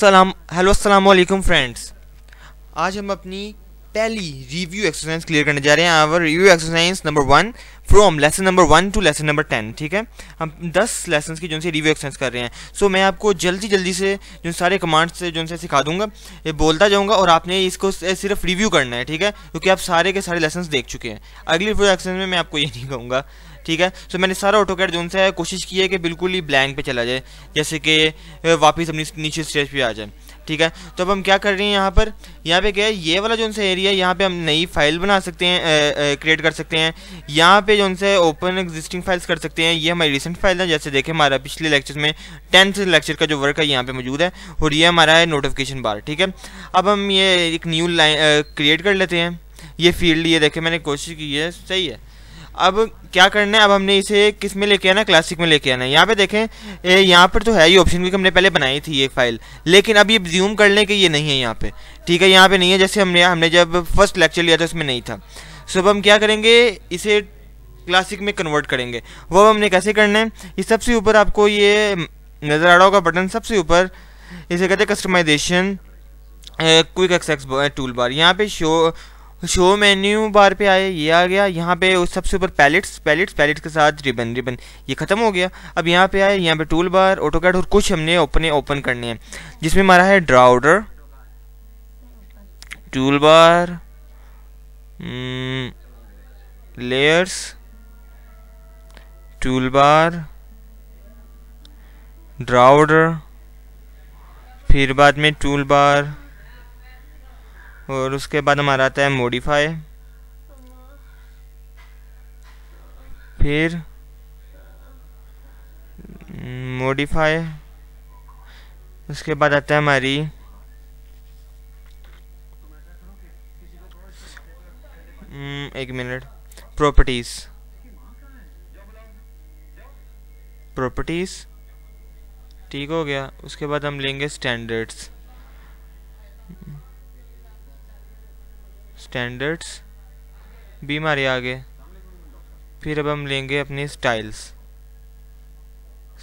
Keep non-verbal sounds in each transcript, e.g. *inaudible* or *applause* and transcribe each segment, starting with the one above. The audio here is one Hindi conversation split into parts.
सलाम हेलो अस्सलाम वालेकुम फ्रेंड्स आज हम अपनी पहली रिव्यू एक्सरसाइज क्लियर करने जा रहे हैं our review exercise number one from lesson number one to lesson number ten ठीक है हम दस लेसन की जो से रिव्यू एक्सरसाइज कर रहे हैं सो so, मैं आपको जल्दी जल्दी से जो सारे कमांड्स से जो से सिखा दूंगा ये बोलता जाऊंगा और आपने इसको सिर्फ रिव्यू करना है ठीक है क्योंकि आप सारे के सारे लेसन देख चुके हैं अगली रिव्यू एक्सरसाइज में मैं आपको ये नहीं कहूँगा ठीक है सो मैंने सारा ऑटो कैट जो है कोशिश की है कि बिल्कुल ही ब्लैंक पे चला जाए जैसे कि वापस अपनी नीचे स्टेज पे आ जाए ठीक है तो अब हम क्या कर रहे हैं यहाँ पर यहाँ पे क्या है ये वाला जो सा एरिया यहाँ पे हम नई फाइल बना सकते हैं क्रिएट कर सकते हैं यहाँ पे जो उनसे ओपन एग्जिस्टिंग फाइल्स कर सकते हैं ये हमारी रिसेंट फाइल है जैसे देखें हमारा पिछले लेक्चर में टेंथ लेक्चर का जो वर्क है यहाँ पे मौजूद है और ये हमारा है नोटिफिकेशन बार ठीक है अब हम ये एक न्यू लाइन क्रिएट कर लेते हैं ये फील्ड ये देखें मैंने कोशिश की है सही है अब क्या करना है अब हमने इसे किस में लेके आना क्लासिक में लेके आना है यहाँ पे देखें यहाँ पर तो है ये ऑप्शन क्योंकि हमने पहले बनाई थी ये फाइल लेकिन अब ये ज्यूम कर लें कि ये नहीं है यहाँ पे ठीक है यहाँ पे नहीं है जैसे हमने हमने जब फर्स्ट लेक्चर लिया था उसमें नहीं था सो अब हम क्या करेंगे इसे क्लासिक में कन्वर्ट करेंगे वो हमने कैसे करना है ये सबसे ऊपर आपको ये नज़र आ रहा होगा बटन सबसे ऊपर इसे कहते हैं customization quick access tool bar यहाँ पे शो शो मेन्यू बार पे आए ये आ गया यहाँ पे उस सबसे ऊपर पैलेट्स पैलेट्स पैलेट्स के साथ रिबन रिबन ये ख़त्म हो गया अब यहाँ पे आए यहाँ पे टूल बार ऑटो कैट और कुछ हमने ओपन ओपन करने हैं जिसमें हमारा है draw order tool bar layers tool bar draw order फिर बाद में टूल बार और उसके बाद हमारा आता है मोडिफाई फिर मोडिफाई हम्म, उसके बाद आता है हमारी हम्म, एक मिनट प्रॉपर्टीज प्रॉपर्टीज ठीक हो गया उसके बाद हम लेंगे स्टैंडर्ड्स स्टैंडर्ड्स बी मारे आगे फिर अब हम लेंगे अपनी स्टाइल्स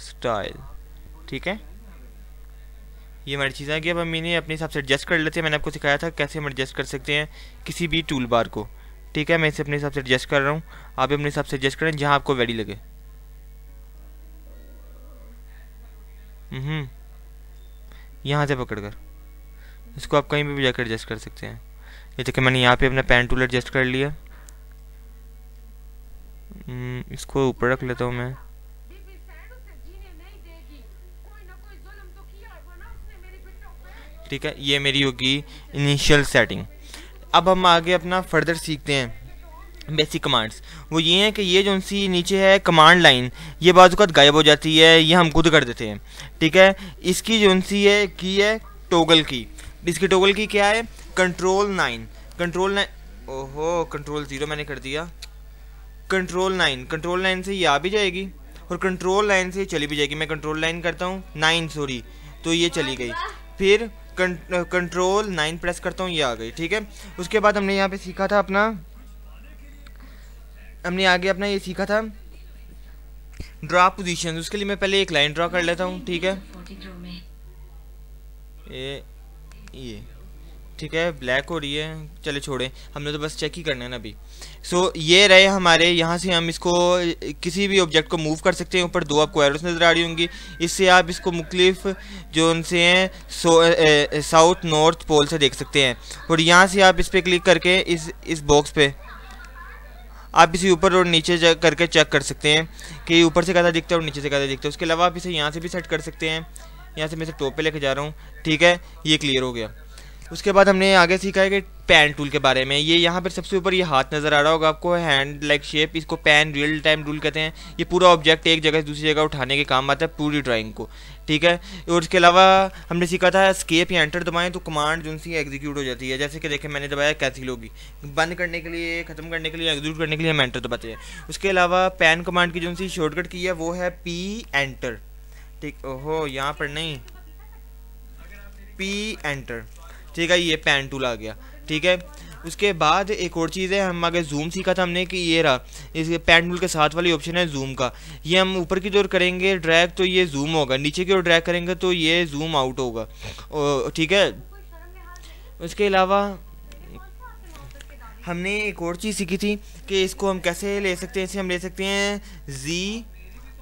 स्टाइल ठीक है ये हमारी चीज़ें आ कि अब हम इन्हें अपने हिसाब से एडजस्ट कर लेते हैं मैंने आपको सिखाया था कैसे हम एडजस्ट कर सकते हैं किसी भी टूल बार को ठीक है मैं इसे अपने हिसाब से एडजस्ट कर रहा हूँ आप भी अपने हिसाब से एडजस्ट करें जहाँ आपको वेडी लगे हम्म। यहाँ से पकड़ कर इसको आप कहीं भी जाकर एडजस्ट कर सकते हैं ये देखिए मैंने यहाँ पे अपना पेन टूल एडजस्ट कर लिया हम्म, इसको ऊपर रख लेता हूँ मैं ठीक है ये मेरी होगी इनिशियल सेटिंग अब हम आगे अपना फर्दर सीखते हैं बेसिक कमांड्स वो ये हैं कि ये जो सी नीचे है कमांड लाइन ये का गायब हो जाती है ये हम खुद कर देते हैं ठीक है इसकी जो सी है की है टोगल की इसकी टोगल की क्या है कंट्रोल नाइन कंट्रोल नाइन ओहो कंट्रोल ज़ीरो मैंने कर दिया कंट्रोल नाइन कंट्रोल नाइन से ये आ भी जाएगी और कंट्रोल लाइन से चली भी जाएगी मैं कंट्रोल लाइन करता हूँ नाइन सॉरी तो ये चली गई फिर कंट्रोल नाइन प्रेस करता हूँ ये आ गई ठीक है उसके बाद हमने यहाँ पे सीखा था अपना हमने आगे अपना ये सीखा था ड्रा पोजीशन उसके लिए मैं पहले एक लाइन ड्रा कर लेता हूँ ठीक है ये ठीक है ब्लैक हो रही है चले छोड़ें हमने तो बस चेक ही करना है ना अभी सो so, ये रहे हमारे यहाँ से हम इसको किसी भी ऑब्जेक्ट को मूव कर सकते हैं ऊपर दो आपको एरोस नज़र आ रही होंगी इससे आप इसको मुख्तफ जो उनसे हैं साउथ नॉर्थ पोल से देख सकते हैं और यहाँ से आप इस पर क्लिक करके इस इस बॉक्स पर आप इसे ऊपर और नीचे करके चेक कर सकते हैं कि ऊपर से कैसा दिखता है और नीचे से कैसा दिखता है उसके अलावा आप इसे यहाँ से भी सेट कर सकते हैं यहाँ से मैं इसे टॉप पे लेके जा रहा हूँ ठीक है ये क्लियर हो गया उसके बाद हमने आगे सीखा है कि पैन टूल के बारे में ये यहाँ पर सबसे ऊपर ये हाथ नज़र आ रहा होगा आपको हैंड लाइक शेप इसको पैन रियल टाइम टूल कहते हैं ये पूरा ऑब्जेक्ट एक जगह से दूसरी जगह उठाने के काम आता है पूरी ड्राइंग को ठीक है और उसके अलावा हमने सीखा था स्केप या एंटर दबाएं तो कमांड जो सी एग्जीक्यूट हो जाती है जैसे कि देखें मैंने दबाया कैसी लोगी बंद करने के लिए ख़त्म करने के लिए एग्जीक्यूट करने के लिए हम एंटर दबाते हैं उसके अलावा पैन कमांड की जो सी शॉर्टकट की है वो है पी एंटर ठीक ओहो यहाँ पर नहीं पी एंटर ठीक है ये पैन टूल आ गया ठीक है उसके बाद एक और चीज़ है हम आगे जूम सीखा था हमने कि ये रहा इस पैन टूल के साथ वाली ऑप्शन है जूम का ये हम ऊपर की ओर करेंगे ड्रैग तो ये जूम होगा नीचे की ओर ड्रैग करेंगे तो ये जूम आउट होगा ठीक है उसके अलावा हमने एक और चीज़ सीखी थी कि इसको हम कैसे ले सकते हैं इसे हम ले सकते हैं जी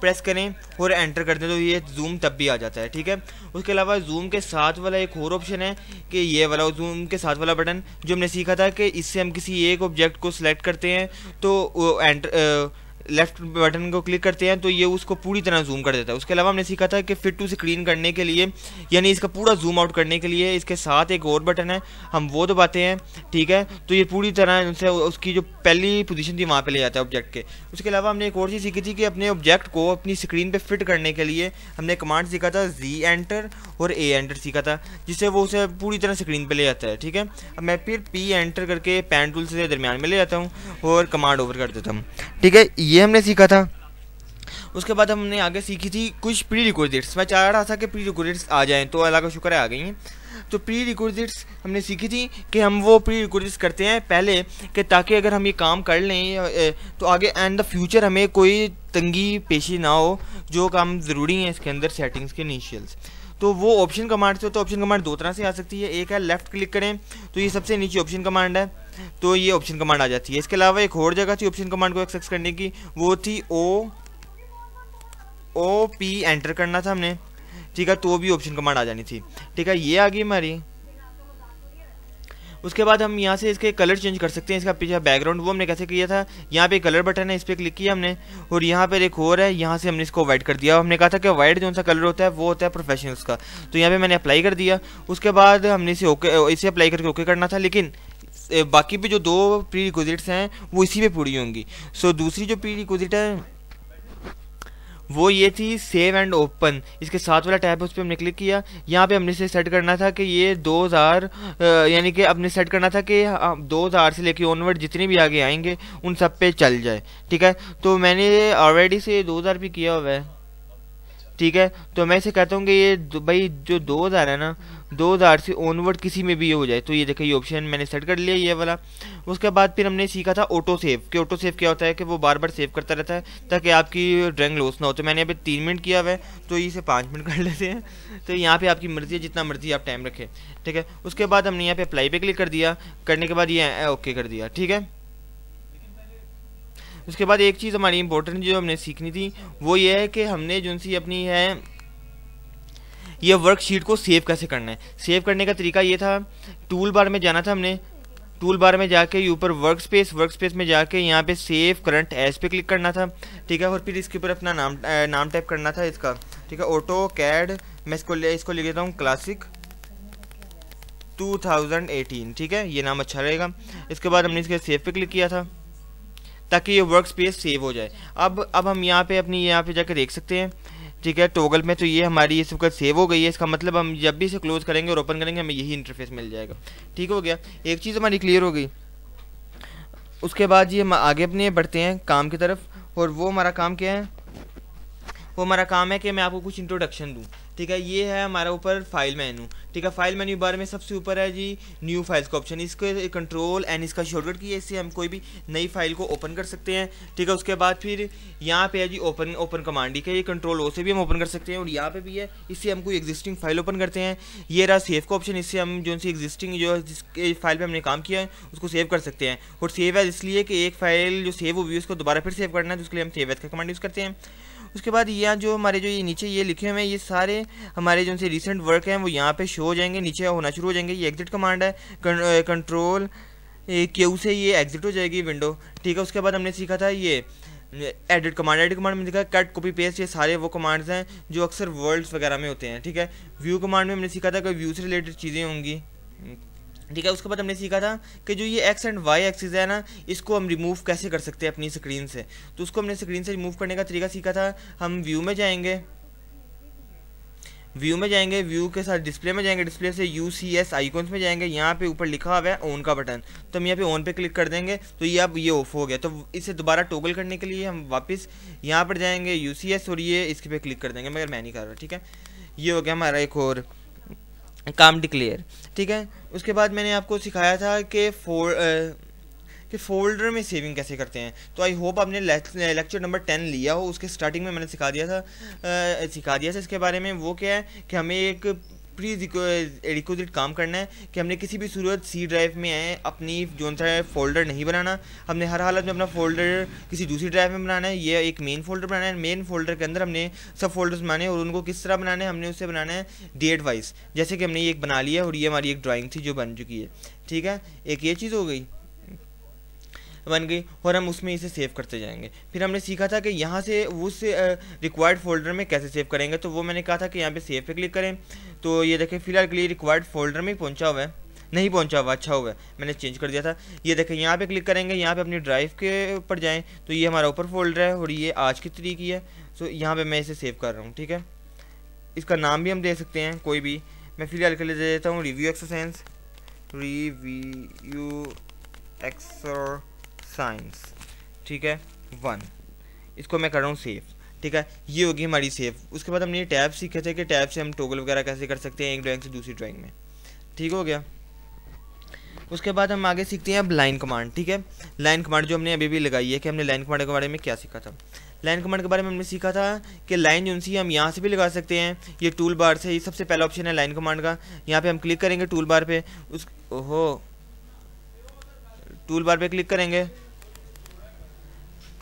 प्रेस करें और एंटर कर दें तो ये जूम तब भी आ जाता है ठीक है उसके अलावा जूम के साथ वाला एक और ऑप्शन है कि ये वाला जूम के साथ वाला बटन जो हमने सीखा था कि इससे हम किसी एक ऑब्जेक्ट को सिलेक्ट करते हैं तो एंटर लेफ्ट बटन को क्लिक करते हैं तो ये उसको पूरी तरह जूम कर देता है उसके अलावा हमने सीखा था कि फिट टू स्क्रीन करने के लिए यानी इसका पूरा जूम आउट करने के लिए इसके साथ एक और बटन है हम वो दबाते हैं ठीक है तो ये पूरी तरह उनसे उसकी जो पहली पोजीशन थी वहाँ पे ले जाता है ऑब्जेक्ट के उसके अलावा हमने एक और चीज़ सीखी थी कि अपने ऑब्जेक्ट को अपनी स्क्रीन पर फिट करने के लिए हमने कमांड सीखा था जी एंटर और ए एंटर सीखा था जिससे वो उसे पूरी तरह स्क्रीन पर ले जाता है ठीक है अब मैं फिर पी एंटर करके पैन टूल से दरमियान में ले जाता हूँ और कमांड ओवर कर देता हूँ ठीक है ये ये हमने सीखा था उसके बाद हमने आगे सीखी थी कुछ प्री रिकॉर्डेड्स मैं चाह रहा था कि प्री रिकॉर्डेड्स आ जाएं तो अल्लाह का शुक्र है आ गई हैं तो प्री रिकॉर्डेड्स हमने सीखी थी कि हम वो प्री रिकॉर्डेड्स करते हैं पहले कि ताकि अगर हम ये काम कर लें तो आगे एंड द फ्यूचर हमें कोई तंगी पेशी ना हो जो काम ज़रूरी है इसके अंदर सेटिंग्स के इनिशियल्स तो वो ऑप्शन कमांड से तो ऑप्शन कमांड दो तरह से आ सकती है एक है लेफ़्ट क्लिक करें तो ये सबसे नीचे ऑप्शन कमांड है तो ये ऑप्शन कमांड आ जाती है इसके अलावा एक और जगह थी ऑप्शन कमांड को एक्सेस करने की वो थी ओ ओ पी एंटर करना था हमने ठीक है तो भी ऑप्शन कमांड आ जानी थी ठीक है ये आ गई हमारी उसके बाद हम यहाँ से इसके कलर चेंज कर सकते हैं इसका पीछे बैकग्राउंड वो हमने कैसे किया था यहाँ पे कलर बटन है इस पर क्लिक किया हमने और यहाँ पर एक और है यहाँ से हमने इसको वाइट कर दिया हमने कहा था कि वाइट जो सा कलर होता है वो होता है प्रोफेशनल्स का तो यहाँ पे मैंने अप्लाई कर दिया उसके बाद हमने इसे ओके इसे अप्लाई करके ओके करना था लेकिन बाकी भी जो दो प्री रिक्विजिट्स हैं वो इसी पे पूरी होंगी सो so, दूसरी जो प्री रिक्विजिट है वो ये थी सेव एंड ओपन इसके साथ वाला टैब उस पर हमने क्लिक किया यहाँ पे हमने इसे सेट करना था कि ये 2000 यानी कि हमने सेट करना था कि 2000 हाँ, से लेके ऑनवर्ड जितने भी आगे आएंगे उन सब पे चल जाए ठीक है तो मैंने ऑलरेडी से 2000 भी किया हुआ है ठीक है तो मैं इसे कहता हूँ कि ये भाई जो दो हज़ार है ना दो हज़ार से ऑनवर्ड किसी में भी ये हो जाए तो ये देखो ये ऑप्शन मैंने सेट कर लिया ये वाला उसके बाद फिर हमने सीखा था ऑटो सेव कि ऑटो सेव क्या होता है कि वो बार बार सेव करता रहता है ताकि आपकी ड्राइंग लॉस ना हो तो मैंने अभी तीन मिनट किया हुआ है तो इसे पाँच मिनट कर लेते हैं तो यहाँ पर आपकी मर्ज़ी है जितना मर्ज़ी आप टाइम रखें ठीक है उसके बाद हमने यहाँ पर अप्लाई पर क्लिक कर दिया करने के बाद ये ओके कर दिया ठीक है उसके बाद एक चीज़ हमारी इंपॉर्टेंट जो हमने सीखनी थी वो ये है कि हमने जो सी अपनी है ये वर्कशीट को सेव कैसे करना है सेव करने का तरीका ये था टूल बार में जाना था हमने टूल बार में जाके ऊपर वर्क स्पेस वर्क स्पेस में जाके यहाँ पे सेव करंट एज पे क्लिक करना था ठीक है और फिर इसके ऊपर अपना नाम नाम टाइप करना था इसका ठीक है ऑटो कैड मैं इसको ले इसको लिख देता हूँ क्लासिक 2018 ठीक है ये नाम अच्छा रहेगा इसके बाद हमने इसके सेव पे क्लिक किया था ताकि ये वर्क स्पेस सेव हो जाए अब अब हम यहाँ पे अपनी यहाँ पे जाकर देख सकते हैं ठीक है टोगल में तो ये हमारी इस वक्त सेव हो गई है इसका मतलब हम जब भी इसे क्लोज करेंगे और ओपन करेंगे हमें यही इंटरफेस मिल जाएगा ठीक हो गया एक चीज़ हमारी क्लियर हो गई उसके बाद जी हम आगे अपने बढ़ते हैं काम की तरफ और वो हमारा काम क्या है वो हमारा काम है कि मैं आपको कुछ इंट्रोडक्शन दूँ ठीक है ये है हमारा ऊपर फाइल मेनू ठीक है फाइल मेन्यू बार में सबसे ऊपर है जी न्यू फाइल्स का ऑप्शन इसके कंट्रोल एंड इसका शॉर्टकट की है इससे हम कोई भी नई फाइल को ओपन कर सकते हैं ठीक है उसके बाद फिर यहाँ पे है जी ओपन ओपन कमांड ठीक है ये कंट्रोल ओ से भी हम ओपन कर सकते हैं और यहाँ पे भी है इससे हम कोई एग्जिस्टिंग फाइल ओपन करते हैं ये रहा सेव का ऑप्शन इससे हम जो सी एग्जिस्टिंग जो जिस फाइल पर हमने काम किया है उसको सेव कर सकते हैं और सेव है इसलिए कि एक फाइल जो सेव हुई उसको दोबारा फिर सेव करना है तो उसके लिए हम सेव एज का कमांड यूज़ करते हैं उसके बाद यहाँ जो हमारे जो ये नीचे ये लिखे हुए हैं ये सारे हमारे जो उनसे रिसेंट वर्क हैं वो यहाँ पे शो हो जाएंगे नीचे होना शुरू हो जाएंगे ये एग्जिट कमांड है कंट्रोल क्यू से ये एग्जिट हो जाएगी विंडो ठीक है उसके बाद हमने सीखा था ये एडिट कमांड एडिट कमांड में देखा कट कॉपी पेस्ट ये सारे वो कमांड्स हैं जो अक्सर वर्ड्स वगैरह में होते हैं ठीक है व्यू कमांड में हमने सीखा था कि व्यू से रिलेटेड चीज़ें होंगी ठीक है उसके बाद हमने सीखा था कि जो ये एक्स एंड वाई एक्सिस है ना इसको हम रिमूव कैसे कर सकते हैं अपनी स्क्रीन से तो उसको हमने स्क्रीन से रिमूव करने का तरीका सीखा था हम व्यू में जाएंगे व्यू में जाएंगे व्यू के साथ डिस्प्ले में जाएंगे डिस्प्ले से यू सी एस आईकॉन्स में जाएंगे यहाँ पे ऊपर लिखा हुआ है ऑन का बटन तो हम यहाँ पे ऑन पे क्लिक कर देंगे तो ये अब ये ऑफ हो गया तो इसे दोबारा टोगल करने के लिए हम वापस यहाँ पर जाएंगे यू सी एस और ये इसके पे क्लिक कर देंगे मगर मैं नहीं कर रहा ठीक है ये हो गया हमारा एक और काम डिक्लेयर ठीक है उसके बाद मैंने आपको सिखाया था कि फोर कि फोल्डर में सेविंग कैसे करते हैं तो आई होप आपने लेक्चर नंबर टेन लिया हो उसके स्टार्टिंग में मैंने सिखा दिया था आ, सिखा दिया था इसके बारे में वो क्या है कि हमें एक प्री रिक्वेस्ट काम करना है कि हमने किसी भी सूरत सी ड्राइव में आए अपनी जो सा फोल्डर नहीं बनाना हमने हर हालत में अपना फोल्डर किसी दूसरी ड्राइव में बनाना है ये एक मेन फोल्डर बनाना है मेन फोल्डर के अंदर हमने सब फोल्डर्स बनाने और उनको किस तरह बनाना है हमने उसे बनाना है डेट वाइज जैसे कि हमने ये एक बना लिया और ये हमारी एक ड्राइंग थी जो बन चुकी है ठीक है एक ये चीज़ हो गई बन गई और हम उसमें इसे सेव करते जाएंगे फिर हमने सीखा था कि यहाँ से उस रिक्वायर्ड फोल्डर में कैसे सेव करेंगे तो वो मैंने कहा था कि यहाँ पे सेव पे क्लिक करें तो ये देखें फिलहाल के लिए रिक्वायर्ड फोल्डर में पहुँचा हुआ है नहीं पहुंचा हुआ अच्छा हुआ मैंने चेंज कर दिया था ये देखें यहाँ पे क्लिक करेंगे यहाँ पे अपनी ड्राइव के ऊपर जाएं तो ये हमारा ऊपर फोल्डर है और ये आज की तरीक है सो तो यहाँ पे मैं इसे सेव कर रहा हूँ ठीक है इसका नाम भी हम दे सकते हैं कोई भी मैं फिलहाल के लिए दे देता हूँ review exercise review exercise ठीक है वन इसको मैं कर रहा हूँ सेफ ठीक है ये होगी हमारी सेफ उसके बाद हमने ये टैब सीखे थे कि टैब से हम टोगल वगैरह कैसे कर सकते हैं एक ड्राइंग से दूसरी ड्राइंग में ठीक हो गया उसके बाद हम आगे सीखते हैं अब लाइन कमांड ठीक है लाइन कमांड जो हमने अभी भी लगाई है कि हमने लाइन कमांड के बारे में क्या सीखा था लाइन कमांड के बारे में हमने सीखा था कि लाइन जो सी हम यहाँ से भी लगा सकते हैं ये टूल बार से ये सबसे पहला ऑप्शन है लाइन कमांड का यहाँ पे हम क्लिक करेंगे टूल बार पे उस ओहो टूल बार पे क्लिक करेंगे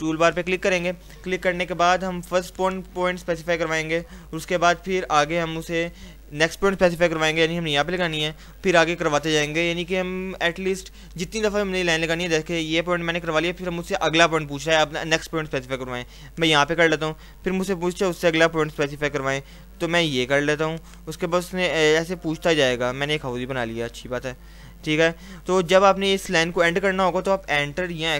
टूल बार पे क्लिक करेंगे क्लिक करने के बाद हम फर्स्ट पॉइंट पॉइंट स्पेसिफाई करवाएंगे उसके बाद फिर आगे हम उसे नेक्स्ट पॉइंट स्पेसिफाई करवाएंगे यानी हमने यहाँ पे लगानी है फिर आगे करवाते जाएंगे यानी कि हम एटलीस्ट जितनी दफ़ा हमने लाइन लगानी है जैसे ये पॉइंट मैंने करवा लिया फिर हम उससे अगला पॉइंट पूछा है अपना नेक्स्ट पॉइंट स्पेसिफाई करवाएं मैं यहाँ पे कर लेता हूँ फिर मुझसे पूछा उससे अगला पॉइंट स्पेसिफाई करवाएं तो मैं ये कर लेता हूँ उसके बाद उसने ऐसे पूछता जाएगा मैंने एक हाउस बना लिया अच्छी बात है ठीक है तो जब आपने इस लाइन को एंटर करना होगा तो आप एंटर या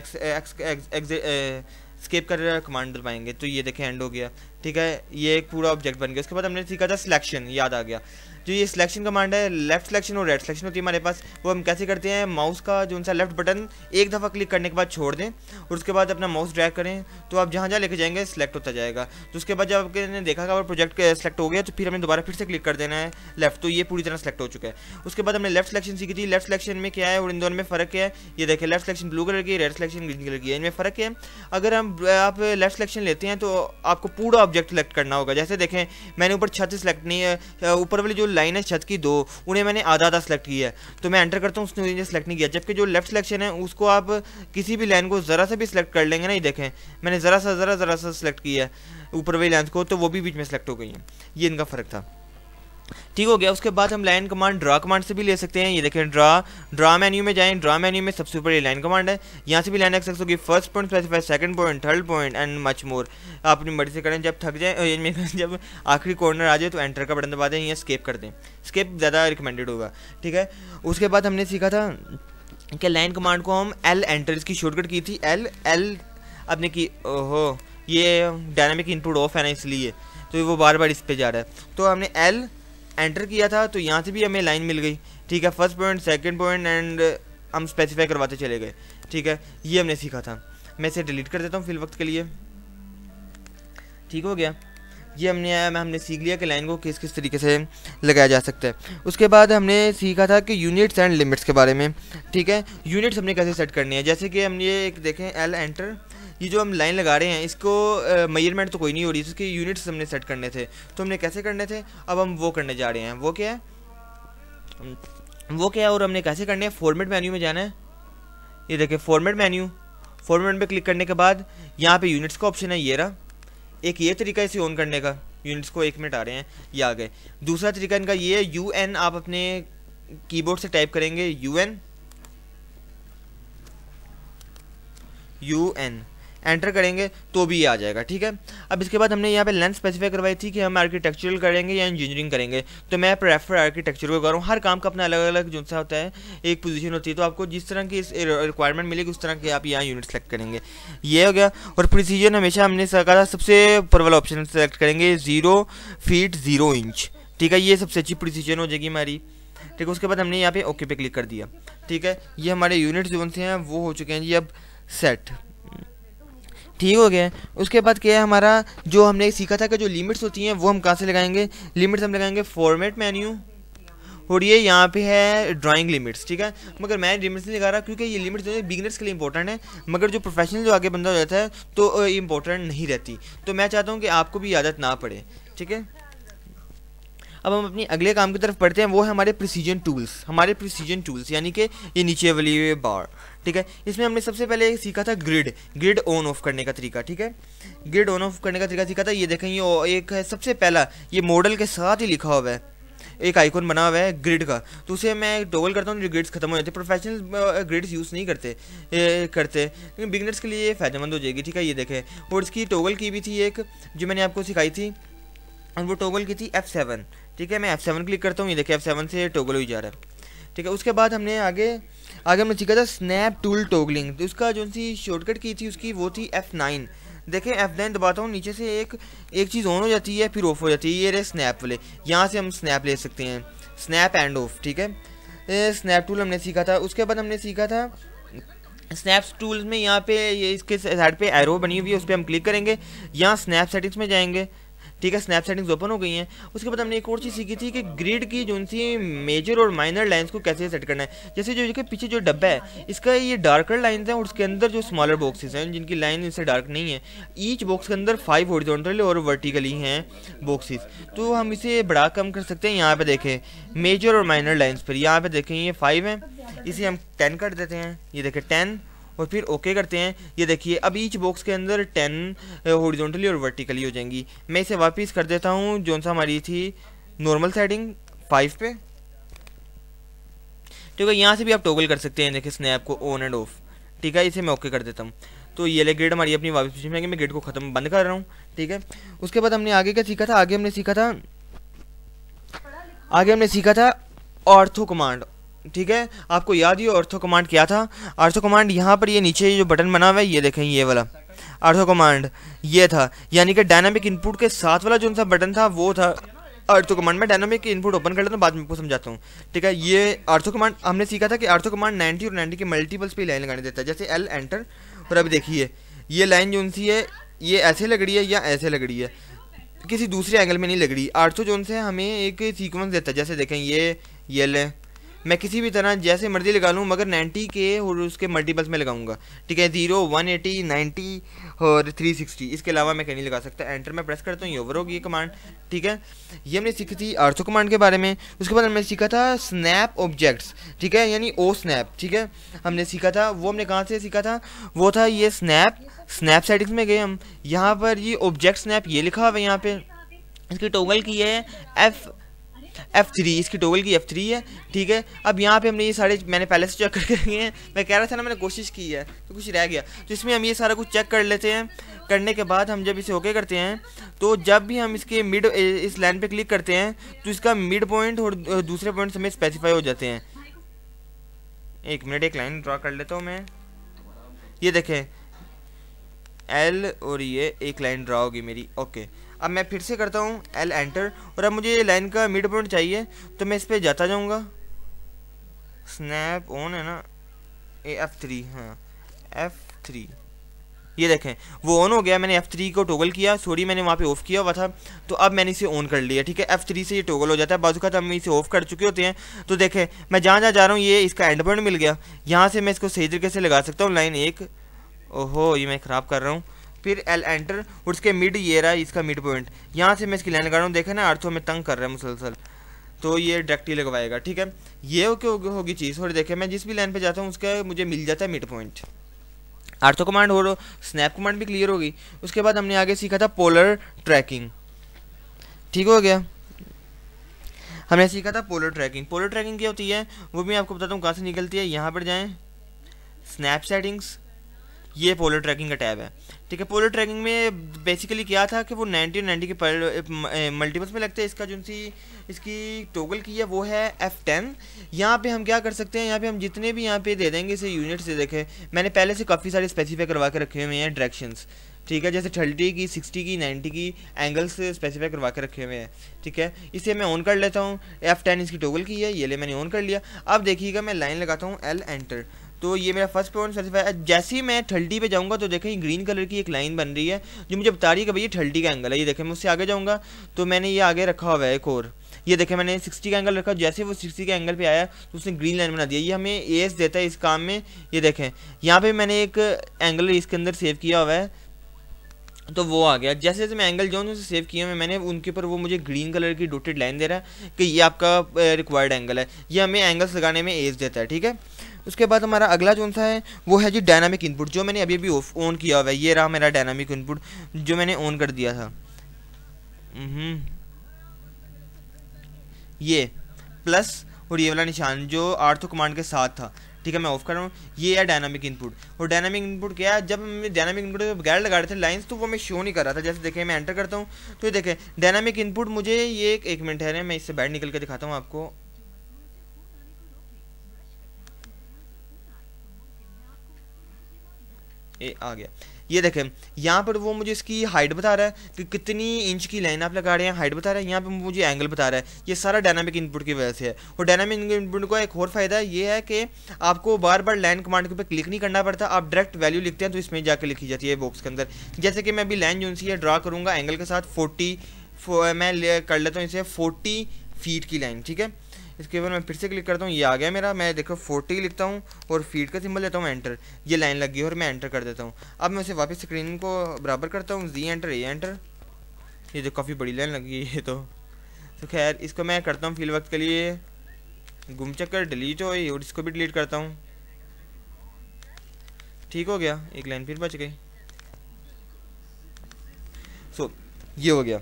स्केप eh, कर कमांड डल पाएंगे तो ये देखें एंड हो गया ठीक है ये एक पूरा ऑब्जेक्ट बन गया उसके बाद हमने सीखा था सिलेक्शन याद आ गया जो ये सिलेक्शन कमांड है लेफ्ट सिलेक्शन और राइट सिलेक्शन होती है हमारे पास वो हम कैसे करते हैं माउस का जो उनका लेफ्ट बटन एक दफ़ा क्लिक करने के बाद छोड़ दें और उसके बाद अपना माउस ड्रैग करें तो आप जहाँ जहाँ लेके जाएंगे सिलेक्ट होता जाएगा तो उसके बाद जब आपने देखा अगर प्रोजेक्ट सेलेक्ट हो गया तो फिर हमें दोबारा फिर से क्लिक कर देना है लेफ्ट तो ये पूरी तरह सेलेक्ट हो चुका है उसके बाद हमने लेफ्ट सिलेक्शन सीखी थी लेफ्ट सिलेक्शन में क्या है और इन दोनों में फ़र्क है ये देखें लेफ्ट सिलेक्शन ब्लू कलर की रेड सिलेक्शन ग्रीन कलर की इनमें फ़र्क है अगर हम आप लेफ्ट सिलेक्शन लेते हैं तो आपको पूरा ऑब्जेक्ट सेलेक्ट करना होगा जैसे देखें मैंने ऊपर छत सेलेक्ट नहीं है ऊपर वाली जो लाइन है छत की दो उन्हें मैंने आधा आधा सेलेक्ट किया है तो मैं एंटर करता हूँ उसने मुझे सेलेक्ट नहीं किया जबकि जो लेफ्ट सिलेक्शन है उसको आप किसी भी लाइन को ज़रा सा भी सिलेक्ट कर लेंगे ना ये देखें मैंने ज़रा सा ज़रा ज़रा सा सिलेक्ट किया है ऊपर वाली लाइन को तो वो भी बीच में सेलेक्ट हो गई है ये इनका फ़र्क था ठीक हो गया उसके बाद हम लाइन कमांड ड्रा कमांड से भी ले सकते हैं ये देखें ड्रा ड्रा मेन्यू में जाएं ड्रा मेन्यू में सबसे ऊपर ये लाइन कमांड है यहाँ से भी लाइन एक्सेस होगी first point specify second point third point and much more आप अपनी मर्जी से करें जब थक जाए *laughs* जब आखिरी कॉर्नर आ जाए तो एंटर का बटन दबा दें या स्केप कर दें स्केप ज़्यादा रिकमेंडेड होगा ठीक है उसके बाद हमने सीखा था कि लाइन कमांड को हम एल एंटर इसकी शॉर्टकट की थी एल एल आपने की ओहो ये डायनामिक इनपुट ऑफ है ना इसलिए तो वो बार बार इस पर जा रहा है तो हमने एल एंटर किया था तो यहाँ से भी हमें लाइन मिल गई ठीक है first point second point and हम स्पेसिफाई करवाते चले गए ठीक है ये हमने सीखा था मैं इसे डिलीट कर देता हूँ फिल वक्त के लिए ठीक हो गया ये हमने हमने सीख लिया कि लाइन को किस किस तरीके से लगाया जा सकता है उसके बाद हमने सीखा था कि यूनिट्स एंड लिमिट्स के बारे में ठीक है यूनिट्स हमने कैसे सेट करनी है जैसे कि हमने एक देखें एल एंटर ये जो हम लाइन लगा रहे हैं इसको मेजरमेंट तो कोई नहीं हो रही इसके यूनिट्स हमने सेट करने थे तो हमने कैसे करने थे अब हम वो करने जा रहे हैं वो क्या है वो क्या है और हमने कैसे करने हैं फॉर्मेट मेन्यू में जाना है ये देखें फॉर्मेट मेन्यू फॉर्मेट में क्लिक करने के बाद यहाँ पे यूनिट्स का ऑप्शन है ये रहा एक ये तरीका इसे ऑन करने का यूनिट्स को एक मिनट आ रहे हैं ये आ गए दूसरा तरीका इनका ये है यू एन आप अपने कीबोर्ड से टाइप करेंगे U N U N enter करेंगे तो भी ये आ जाएगा ठीक है अब इसके बाद हमने यहाँ पे लेंथ स्पेसिफाई करवाई थी कि हम आर्किटेक्चरल करेंगे या इंजीनियरिंग करेंगे तो मैं प्रेफर आर्किटेक्चर को करूँ हर काम का अपना अलग अलग जो सा होता है एक पोजीशन होती है तो आपको जिस तरह की रिक्वायरमेंट मिलेगी उस तरह के आप यहाँ यूनिट सेलेक्ट करेंगे ये हो गया और प्रोसीजर हमेशा हमने कहा था सबसे ऊपर वाला ऑप्शन सेलेक्ट करेंगे ज़ीरो फीट ज़ीरो इंच ठीक है ये सबसे अच्छी प्रोसीजर हो जाएगी हमारी ठीक है उसके बाद हमने यहाँ पे ओके पे क्लिक कर दिया ठीक है ये हमारे यूनिट्स जो से हैं वो हो चुके हैं जी अब सेट ठीक हो गया उसके बाद क्या है हमारा जो हमने सीखा था कि जो लिमिट्स होती हैं वो हम कहाँ से लगाएंगे लिमिट्स हम लगाएंगे फॉर्मेट मेन्यू और ये यहाँ पे है ड्राइंग लिमिट्स ठीक है मगर मैं लिमिट्स नहीं लगा रहा क्योंकि ये लिमिट्स जो है बिगनर्स के लिए इंपॉर्टेंट है मगर जो प्रोफेशनल जो आगे बंदा हो जाता है तो इंपॉर्टेंट नहीं रहती तो मैं चाहता हूँ कि आपको भी आदत ना पड़े ठीक है अब हम अपनी अगले काम की तरफ पढ़ते हैं वो है हमारे प्रिसीजन टूल्स हमारे प्रिसीजन टूल्स यानी कि ये नीचे वाली बार ठीक है इसमें हमने सबसे पहले सीखा था ग्रिड ग्रिड ऑन ऑफ करने का तरीका ठीक है ग्रिड ऑन ऑफ करने का तरीका सीखा था ये देखें ये एक है सबसे पहला ये मॉडल के साथ ही लिखा हुआ है एक आइकॉन बना हुआ है ग्रिड का तो उसे मैं टोगल करता हूँ जो ग्रिड्स खत्म हो जाते हैं प्रोफेशनल ग्रिड्स यूज़ नहीं करते ए, करते लेकिन बिगनर्स के लिए फ़ायदेमंद हो जाएगी ठीक है ये देखें और इसकी टोगल की भी थी एक जो मैंने आपको सिखाई थी और वो टोगल की थी एफ़ सेवन ठीक है मैं एफ़ सेवन क्लिक करता हूँ ये देखें एफ़ सेवन से टोगल हो जा रहा है ठीक है उसके बाद हमने आगे आगे हमने सीखा था स्नैप टूल टोगलिंग तो उसका जो सी शॉर्टकट की थी उसकी वो थी एफ़ नाइन देखें एफ नाइन दबाता हूँ नीचे से एक एक चीज़ ऑन हो जाती है फिर ऑफ हो जाती है ये रहे स्नैप वाले यहाँ से हम स्नैप ले सकते हैं स्नैप एंड ऑफ ठीक है स्नैप टूल हमने सीखा था उसके बाद हमने सीखा था स्नैप टूल्स में यहाँ पे ये इसके साइड पे एरो बनी हुई है उस पर हम क्लिक करेंगे यहाँ स्नैप सेटिंग्स में जाएंगे ठीक है स्नैप सेटिंग्स ओपन हो गई हैं उसके बाद हमने एक और चीज़ सीखी थी कि ग्रिड की जो सी मेजर और माइनर लाइन्स को कैसे सेट करना है जैसे जो इसके पीछे जो डब्बा है इसका ये डार्कर लाइन्स हैं और उसके अंदर जो स्मॉलर बॉक्सेस हैं जिनकी लाइन इससे डार्क नहीं है ईच बॉक्स के अंदर फाइव हॉरिजॉन्टल और वर्टिकली हैं बॉक्सेस तो हम इसे बड़ा कम कर सकते हैं यहाँ पर देखें मेजर और माइनर लाइन्स पर यहाँ पर देखें ये फाइव हैं इसे हम टेन कर देते हैं ये देखें टेन और फिर ओके करते हैं ये देखिए अब ईच बॉक्स के अंदर टेन हॉरिजॉन्टली और वर्टिकली हो जाएंगी मैं इसे वापस कर देता हूँ जो सा हमारी थी नॉर्मल सेटिंग फाइव पे ठीक तो है यहाँ से भी आप टोगल कर सकते हैं देखिए स्नैप को ऑन एंड ऑफ ठीक है इसे मैं ओके कर देता हूँ तो ये ले ग्रेड हमारी अपनी वापस पीछे में मैं ग्रेड को ख़त्म बंद कर रहा हूँ ठीक है उसके बाद हमने आगे क्या सीखा था आगे हमने सीखा था आगे हमने सीखा था ऑर्थो कमांड ठीक है आपको याद ही ऑर्थो कमांड क्या था ऑर्थो कमांड यहाँ पर ये नीचे जो बटन बना हुआ है ये देखें ये वाला अर्थो कमांड ये था यानी कि डायनामिक इनपुट के साथ वाला जो सा बटन था वो था आर्थो कमांड में डायनामिक इनपुट ओपन कर लेता हूँ बाद में आपको समझाता हूँ ठीक है ये आर्थो कमांड हमने सीखा था कि आर्थो कमांड 90 और 90 के मल्टीपल्स पे लाइन लगाने देता है जैसे एल एंटर और अभी देखिए ये लाइन जो सी है ये ऐसे लग रही है या ऐसे लग रही है किसी दूसरे एंगल में नहीं लग रही आर्थो जो उनसे हमें एक सीक्वेंस देता है जैसे देखें ये ये लें मैं किसी भी तरह जैसे मर्जी लगा लूँ मगर नाइन्टी के और उसके मल्टीपल्स में लगाऊंगा ठीक है जीरो वन एटी नाइन्टी और थ्री सिक्सटी इसके अलावा मैं कहीं नहीं लगा सकता एंटर में प्रेस करता हूँ ये ओवर होगी ये कमांड ठीक है ये हमने सीखी थी आर्थो कमांड के बारे में उसके बाद हमने सीखा था स्नैप ऑब्जेक्ट्स ठीक है यानी ओ स्नैप ठीक है हमने सीखा था वो हमने कहाँ से सीखा था वो था ये स्नैप स्नैप सेटिंग्स में गए हम यहाँ पर ये ऑब्जेक्ट स्नैप ये लिखा हुआ है यहाँ पे इसकी टोगल की है एफ़ एफ थ्री इसकी टोगल की एफ थ्री है ठीक है अब यहाँ पे हमने ये सारे मैंने पहले से चेक करके रखे हैं मैं कह रहा था ना मैंने कोशिश की है तो कुछ रह गया तो इसमें हम ये सारा कुछ चेक कर लेते हैं करने के बाद हम जब इसे ओके करते हैं तो जब भी हम इसके मिड इस लाइन पे क्लिक करते हैं तो इसका मिड पॉइंट और दूसरे पॉइंट हमें स्पेसिफाई हो जाते हैं एक मिनट एक लाइन ड्रा कर लेता हूँ मैं ये देखें एल और ये एक लाइन ड्रा होगी मेरी ओके अब मैं फिर से करता हूँ एल एंटर और अब मुझे ये लाइन का मिड पॉइंट चाहिए तो मैं इस पर जाता जाऊँगा स्नैप ऑन है ना ए एफ थ्री हाँ एफ थ्री ये देखें वो ऑन हो गया मैंने एफ थ्री को टोगल किया सॉरी मैंने वहाँ पे ऑफ़ किया हुआ था तो अब मैंने इसे ऑन कर लिया ठीक है एफ थ्री से ये टोगल हो जाता है बाजू का तो हम इसे ऑफ़ कर चुके होते हैं तो देखें मैं जहाँ जहाँ जा रहा हूँ ये इसका एंड पॉइंट मिल गया यहाँ से मैं इसको सही तरीके से लगा सकता हूँ लाइन एक ओहो ये मैं ख़राब कर रहा हूँ फिर एल एंटर और उसके मिड ये रहा इसका मिड पॉइंट यहाँ से मैं इसकी लाइन लगा रहा हूँ देखा ना अर्थों में तंग कर रहा है मुसलसल तो ये डायरेक्ट ही लगवाएगा ठीक है ये क्यों होगी चीज़ और देखे मैं जिस भी लाइन पर जाता हूँ उसका मुझे मिल जाता है मिड पॉइंट आर्थो कमांड हो स्नैप कमांड भी क्लियर होगी उसके बाद हमने आगे सीखा था पोलर ट्रैकिंग ठीक हो गया हमने सीखा था पोलर ट्रैकिंग पोलर ट्रैकिंग क्या होती है वो भी मैं आपको बताता हूँ कहाँ से निकलती है यहाँ पर जाएँ स्नैप सेटिंग्स ये पोलर ट्रैकिंग का टैब है ठीक है पोलो ट्रैकिंग में बेसिकली क्या था कि वो 90 और 90 के मल्टीपल्स eh, eh, में लगते हैं इसका जो सी इसकी टोगल की है वो है एफ टेन यहाँ पर हम क्या कर सकते हैं यहाँ पे हम जितने भी यहाँ पे दे देंगे इसे यूनिट से देखें मैंने पहले से काफ़ी सारे स्पेसिफाई करवा के रखे हुए हैं डायरेक्शंस ठीक है जैसे थर्टी की सिक्सटी की नाइन्टी की एंगल्स स्पेसिफाई करवा के रखे हुए हैं ठीक है इसे मैं ऑन कर लेता हूँ एफ टेन इसकी टोगल की है ये ले मैंने ऑन कर लिया अब देखिएगा मैं लाइन लगाता हूँ एल एंटर तो ये मेरा फर्स्ट प्रोडक्ट है जैसे ही मैं थर्टी पे जाऊँगा तो देखें ग्रीन कलर की एक लाइन बन रही है जो मुझे बता रही है कि भाई ये थर्टी का एंगल है ये देखें मैं उससे आगे जाऊँगा तो मैंने ये आगे रखा हुआ है एक और ये देखें मैंने सिक्सटी का एंगल रखा जैसे वो सिक्सटी के एंगल पे आया तो उसने ग्रीन लाइन बना दिया ये हमें एस देता है इस काम में ये देखें यहाँ पे मैंने एक एंगल इसके अंदर सेव किया हुआ है तो वो आ गया जैसे जैसे मैं एंगल जो उसे सेव किए हुए मैंने उनके ऊपर वो मुझे ग्रीन कलर की डोटेड लाइन दे रहा है कि ये आपका रिक्वायर्ड एंगल है ये हमें एंगल्स लगाने में एज देता है ठीक है उसके बाद हमारा अगला जो सा है वो है जी डायनामिक इनपुट जो मैंने अभी अभी ऑन किया हुआ है ये रहा मेरा डायनामिक इनपुट जो मैंने ऑन कर दिया था ये प्लस और ये वाला निशान जो आर्थो कमांड के साथ था ठीक है मैं ऑफ कर रहा हूँ ये है डायनामिक इनपुट और डायनामिक इनपुट क्या है जब मैं डायनामिक इनपुट तो बगैर लगा रहे थे लाइंस तो वो मैं शो नहीं कर रहा था जैसे देखें मैं एंटर करता हूँ तो ये देखें डायनामिक इनपुट मुझे ये एक, एक मिनट है मैं इससे बैठ निकल के दिखाता हूँ आपको ए आ गया ये देखें यहाँ पर वो मुझे इसकी हाइट बता रहा है कि कितनी इंच की लाइन आप लगा रहे हैं हाइट बता रहा है यहाँ पर मुझे एंगल बता रहा है ये सारा डायनामिक इनपुट की वजह से है और डायनामिक इनपुट का एक और फ़ायदा ये है कि आपको बार बार लाइन कमांड के ऊपर क्लिक नहीं करना पड़ता आप डायरेक्ट वैल्यू लिखते हैं तो इसमें जाकर लिखी जाती है बॉक्स के अंदर जैसे कि मैं अभी लाइन जो सी है ड्रा करूँगा एंगल के साथ फोर्टी मैं कर लेता हूँ इसे फोर्टी फीट की लाइन ठीक है इसके ऊपर मैं फिर से क्लिक करता हूँ ये आ गया मेरा मैं देखो फोर्टी लिखता हूँ और फीट का सिंबल देता हूँ एंटर ये लाइन लगी है और मैं एंटर कर देता हूँ अब मैं उसे वापस स्क्रीन को बराबर करता हूँ जी एंटर ए एंटर ये जो काफ़ी बड़ी लाइन लगी है तो तो खैर इसको मैं करता हूँ फिल वक्त के लिए गुम चक्कर डिलीट हो और इसको भी डिलीट करता हूँ ठीक हो गया एक लाइन फिर बच गई सो so, ये हो गया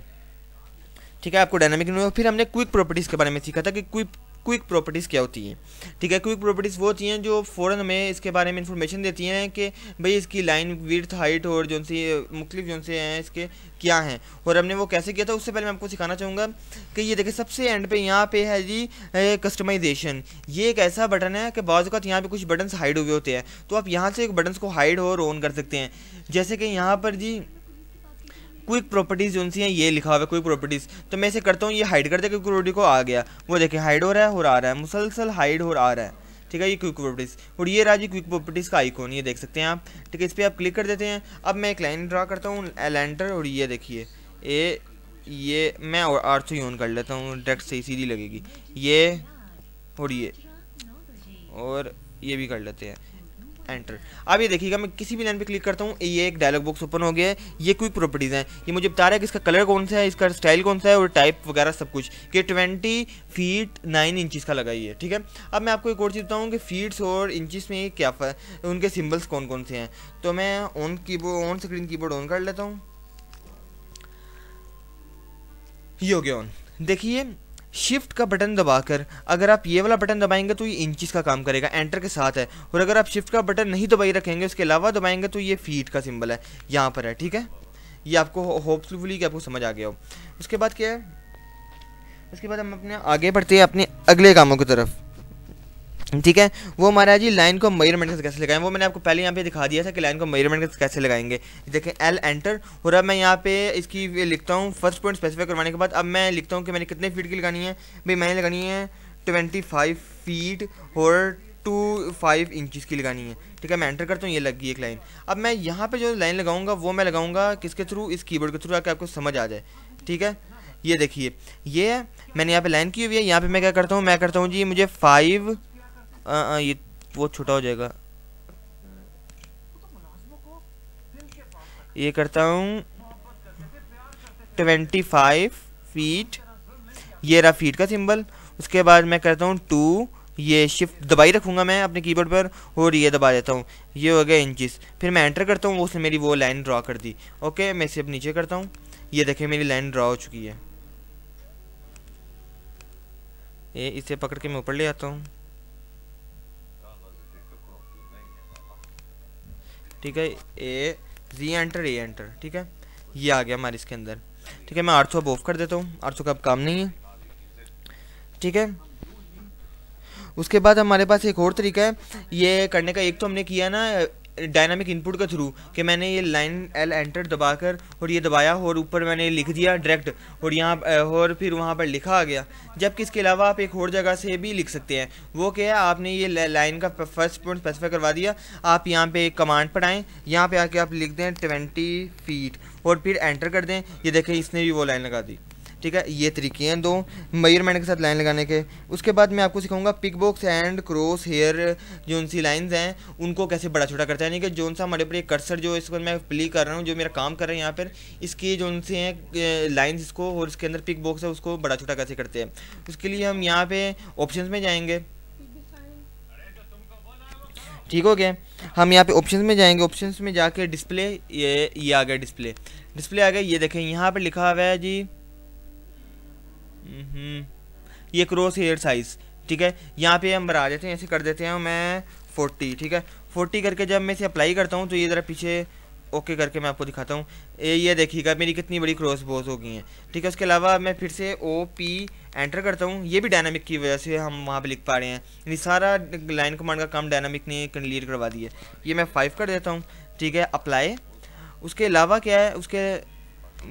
ठीक है आपको डायनामिक फिर हमने क्विक प्रॉपर्टीज़ के बारे में सीखा था कि क्विक क्विक प्रॉपर्टीज़ क्या होती हैं ठीक है क्विक प्रॉपर्टीज़ वो होती हैं जो फ़ौर हमें इसके बारे में इन्फॉर्मेशन देती हैं कि भाई इसकी लाइन विर्थ हाइट और जो सी मुख्तलिफ जो से हैं इसके क्या हैं और हमने वो कैसे किया था उससे पहले मैं आपको सिखाना चाहूँगा कि ये देखिए सबसे एंड पे यहाँ पे है जी कस्टमाइजेशन ये एक ऐसा बटन है कि बाज़ात यहाँ पर कुछ बटन्स हाइड हुए होते हैं तो आप यहाँ से एक बटन्स को हाइड और ऑन कर सकते हैं जैसे कि यहाँ पर जी क्विक प्रॉपर्टीज़ जो सी हैं ये लिखा हुआ है क्विक प्रॉपर्टीज़ तो मैं इसे करता हूँ ये हाइड करते क्विक प्रॉपर्टी को आ गया वो देखें हाइड हो रहा है और आ रहा है मुसलसल हाइड हो आ रहा है ठीक है ये क्विक प्रॉपर्टीज़ और ये रहा जी क्विक प्रॉपर्टीज़ का आइकॉन ये देख सकते हैं आप ठीक है इस पर आप क्लिक कर देते हैं अब मैं एक लाइन ड्रा करता हूँ एलेंटर और ये देखिए ए ये मैं और आर्थो ही ऑन कर लेता हूँ डायरेक्ट से सीधी लगेगी ये और ये और ये भी कर लेते हैं एंटर अब ये देखिएगा मैं किसी भी लाइन पे क्लिक करता हूँ ये एक डायलॉग बॉक्स ओपन हो गया है ये क्विक प्रॉपर्टीज़ हैं ये मुझे बता रहा है कि इसका कलर कौन सा है इसका स्टाइल कौन सा है और टाइप वगैरह सब कुछ कि ट्वेंटी फीट नाइन इंचज़ का लगाइए ठीक है अब मैं आपको एक और चीज़ बताऊँ कि फीट्स और इंचज़ में क्या उनके सिम्बल्स कौन कौन से हैं तो मैं ऑन की ऑन स्क्रीन की ऑन कर लेता हूँ ये हो गया ऑन देखिए शिफ्ट का बटन दबाकर अगर आप ये वाला बटन दबाएंगे तो ये इंचिस का काम करेगा एंटर के साथ है और अगर आप शिफ्ट का बटन नहीं दबाई रखेंगे उसके अलावा दबाएंगे तो ये फीट का सिंबल है यहाँ पर है ठीक है ये आपको होपफुली कि आपको समझ आ गया हो उसके बाद क्या है उसके बाद हम अपने आगे बढ़ते हैं अपने अगले कामों की तरफ ठीक है वो हमारा जी लाइन को मेजरमेंट कैसे लगाएं वो मैंने आपको पहले यहाँ पे दिखा दिया था कि लाइन को मेजरमेंट कैसे लगाएंगे देखें एल एंटर और अब मैं यहाँ पे इसकी लिखता हूँ फर्स्ट पॉइंट स्पेसिफाई करवाने के बाद अब मैं लिखता हूँ कि मैंने कितने फीट की लगानी है भाई मैंने लगानी है ट्वेंटी फाइव फीट और टू फाइव इंचज़ की लगानी है ठीक है मैं एंटर करता हूँ ये लग गई एक लाइन अब मैं यहाँ पर जो लाइन लगाऊंगा वो मैं लगाऊँगा किसके थ्रू इस की के थ्रू आके आपको समझ आ जाए ठीक है ये देखिए ये मैंने यहाँ पर लाइन की हुई है यहाँ पर मैं क्या करता हूँ मैं करता हूँ जी मुझे फाइव आ, हाँ, आ, हाँ, ये वो छोटा हो जाएगा ये करता हूँ ट्वेंटी फाइव फीट ये रहा फीट का सिंबल उसके बाद मैं करता हूँ टू ये शिफ्ट दबाई रखूँगा मैं अपने कीबोर्ड पर और ये दबा देता हूँ ये हो गया इंचिस फिर मैं एंटर करता हूँ उसने मेरी वो लाइन ड्रा कर दी ओके मैं इसे अब नीचे करता हूँ ये देखें मेरी लाइन ड्रा हो चुकी है ये इसे पकड़ के मैं ऊपर ले आता हूँ ठीक है ए जी एंटर ए एंटर ठीक है ये आ गया हमारे इसके अंदर ठीक है मैं आठ सौ अब ऑफ कर देता हूँ आठ सौ का अब काम नहीं है ठीक है उसके बाद हमारे पास एक और तरीका है ये करने का एक तो हमने किया ना डायनामिक इनपुट के थ्रू कि मैंने ये लाइन एल एंटर दबाकर और ये दबाया और ऊपर मैंने लिख दिया डायरेक्ट और यहाँ और फिर वहाँ पर लिखा आ गया जबकि इसके अलावा आप एक और जगह से भी लिख सकते हैं वो क्या है आपने ये लाइन का फर्स्ट पॉइंट स्पेसिफाई करवा दिया आप यहाँ पे एक कमांड पर आएँ यहाँ पर आके आप लिख दें ट्वेंटी फीट और फिर एंटर कर दें ये देखें इसने भी वो लाइन लगा दी ठीक है ये तरीके हैं दो मयरमेंट के साथ लाइन लगाने के उसके बाद मैं आपको सिखाऊंगा pick box and cross hair जो सी लाइन्स हैं उनको कैसे बड़ा छोटा करता है यानी कि जो सा हमारे ऊपर एक कर्सर जो इस मैं प्ले कर रहा हूँ जो मेरा काम कर रहा है यहाँ पर इसकी जो उनसे हैं लाइन्स इसको और इसके अंदर पिक बॉक्स है उसको बड़ा छोटा कैसे करते हैं उसके लिए हम यहाँ पे ऑप्शन में जाएंगे ठीक हो गया हम यहाँ पे ऑप्शन में जाएंगे ऑप्शन में जाके डिस्प्ले ये ये आ गया डिस्प्ले डिस्प्ले आ गया ये देखें यहाँ पे लिखा हुआ है जी हम्म। ये क्रॉस हेयर साइज़ ठीक है यहाँ पे हम बना देते हैं ऐसे कर देते हैं मैं फोर्टी ठीक है फोर्टी करके जब मैं इसे अप्लाई करता हूँ तो ये ज़रा पीछे ओके करके मैं आपको दिखाता हूँ ये देखिएगा मेरी कितनी बड़ी क्रॉस बोस हो गई हैं ठीक है उसके अलावा मैं फिर से ओ पी एंटर करता हूँ ये भी डायनामिक की वजह से हम वहाँ पे लिख पा रहे हैं यानी सारा लाइन कमांड का काम डायनामिक ने क्लियर करवा दिया ये मैं फाइव कर देता हूँ ठीक है अप्लाई उसके अलावा क्या है उसके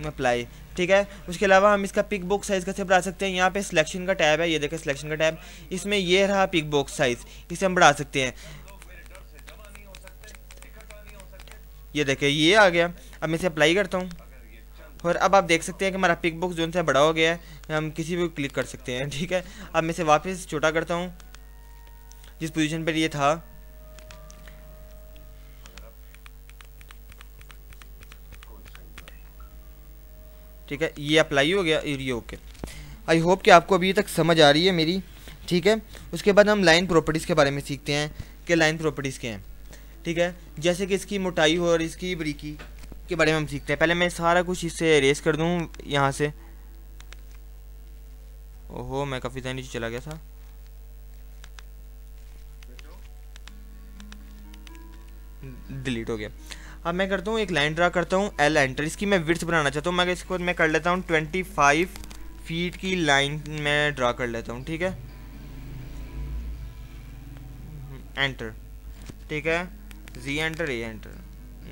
अप्लाई ठीक है उसके अलावा हम इसका पिक बॉक्स साइज़ कैसे बढ़ा सकते हैं यहाँ पे सिलेक्शन का टैब है ये देखें सिलेक्शन का टैब इसमें ये रहा पिक बॉक्स साइज़ इसे हम बढ़ा सकते हैं ये देखें ये आ गया अब मैं इसे अप्लाई करता हूँ और अब आप देख सकते हैं कि हमारा पिक बॉक्स जो है बड़ा हो गया है हम किसी भी क्लिक कर सकते हैं ठीक है अब मैं इसे वापस छोटा करता हूँ जिस पोजिशन पर ये था ठीक है ये अप्लाई हो गया ये ओके आई होप कि आपको अभी तक समझ आ रही है मेरी ठीक है उसके बाद हम लाइन प्रॉपर्टीज़ के बारे में सीखते हैं कि लाइन प्रॉपर्टीज़ के हैं ठीक है जैसे कि इसकी मोटाई हो और इसकी बरीकी के बारे में हम सीखते हैं पहले मैं सारा कुछ इससे रेस कर दूँ यहाँ से ओहो मैं काफ़ी ज़्यादा नीचे चला गया था डिलीट हो गया अब हाँ, मैं करता हूँ एक लाइन ड्रा करता हूँ एल एंटर इसकी मैं विर्थ बनाना चाहता हूँ मैं इसको मैं कर लेता हूँ ट्वेंटी फाइव फीट की लाइन मैं ड्रा कर लेता हूँ ठीक है एंटर ठीक है जी एंटर ए एंटर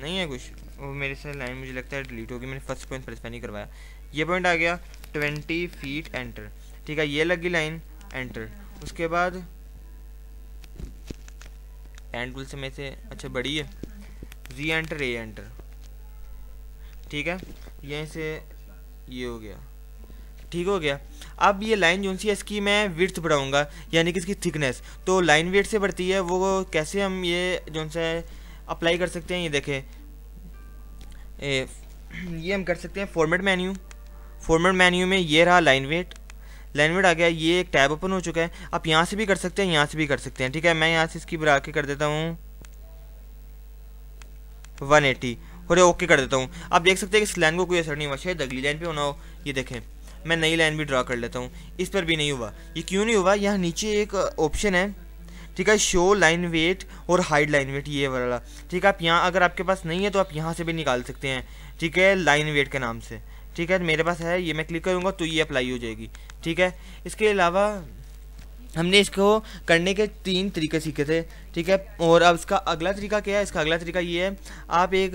नहीं है कुछ वो मेरे से लाइन मुझे लगता है डिलीट होगी मैंने फर्स्ट पॉइंट प्रेस नहीं करवाया ये पॉइंट आ गया ट्वेंटी फीट एंटर ठीक है ये लगी लाइन एंटर उसके बाद एंड से मेरे से अच्छा बड़ी है री एंटर ए एंटर ठीक है यहीं से ये हो गया ठीक हो गया अब ये लाइन जो सी इसकी मैं विर्थ बढ़ाऊँगा यानी कि इसकी थिकनेस तो लाइन वेट से बढ़ती है वो कैसे हम ये जो सा अप्लाई कर सकते हैं ये देखें ये हम कर सकते हैं फॉर्मेट मेन्यू फॉर्मेट मेन्यू में ये रहा लाइन वेट लाइन वेट आ गया ये एक टैब ओपन हो चुका है आप यहाँ से भी कर सकते हैं यहाँ से भी कर सकते हैं ठीक है मैं यहाँ से इसकी बढ़ा के कर देता हूँ वन एटी और ओके कर देता हूँ आप देख सकते हैं कि इस लाइन को कोई असर नहीं हुआ शायद अगली लाइन पे होना हो ये देखें मैं नई लाइन भी ड्रा कर लेता हूँ इस पर भी नहीं हुआ ये क्यों नहीं हुआ यहाँ नीचे एक ऑप्शन है ठीक है शो लाइन वेट और हाइड लाइन वेट ये वाला ठीक है आप यहाँ अगर आपके पास नहीं है तो आप यहाँ से भी निकाल सकते हैं ठीक है लाइन वेट के नाम से ठीक है मेरे पास है ये मैं क्लिक करूँगा तो ये अप्लाई हो जाएगी ठीक है इसके अलावा हमने इसको करने के तीन तरीके सीखे थे ठीक है और अब इसका अगला तरीका क्या है इसका अगला तरीका ये है आप एक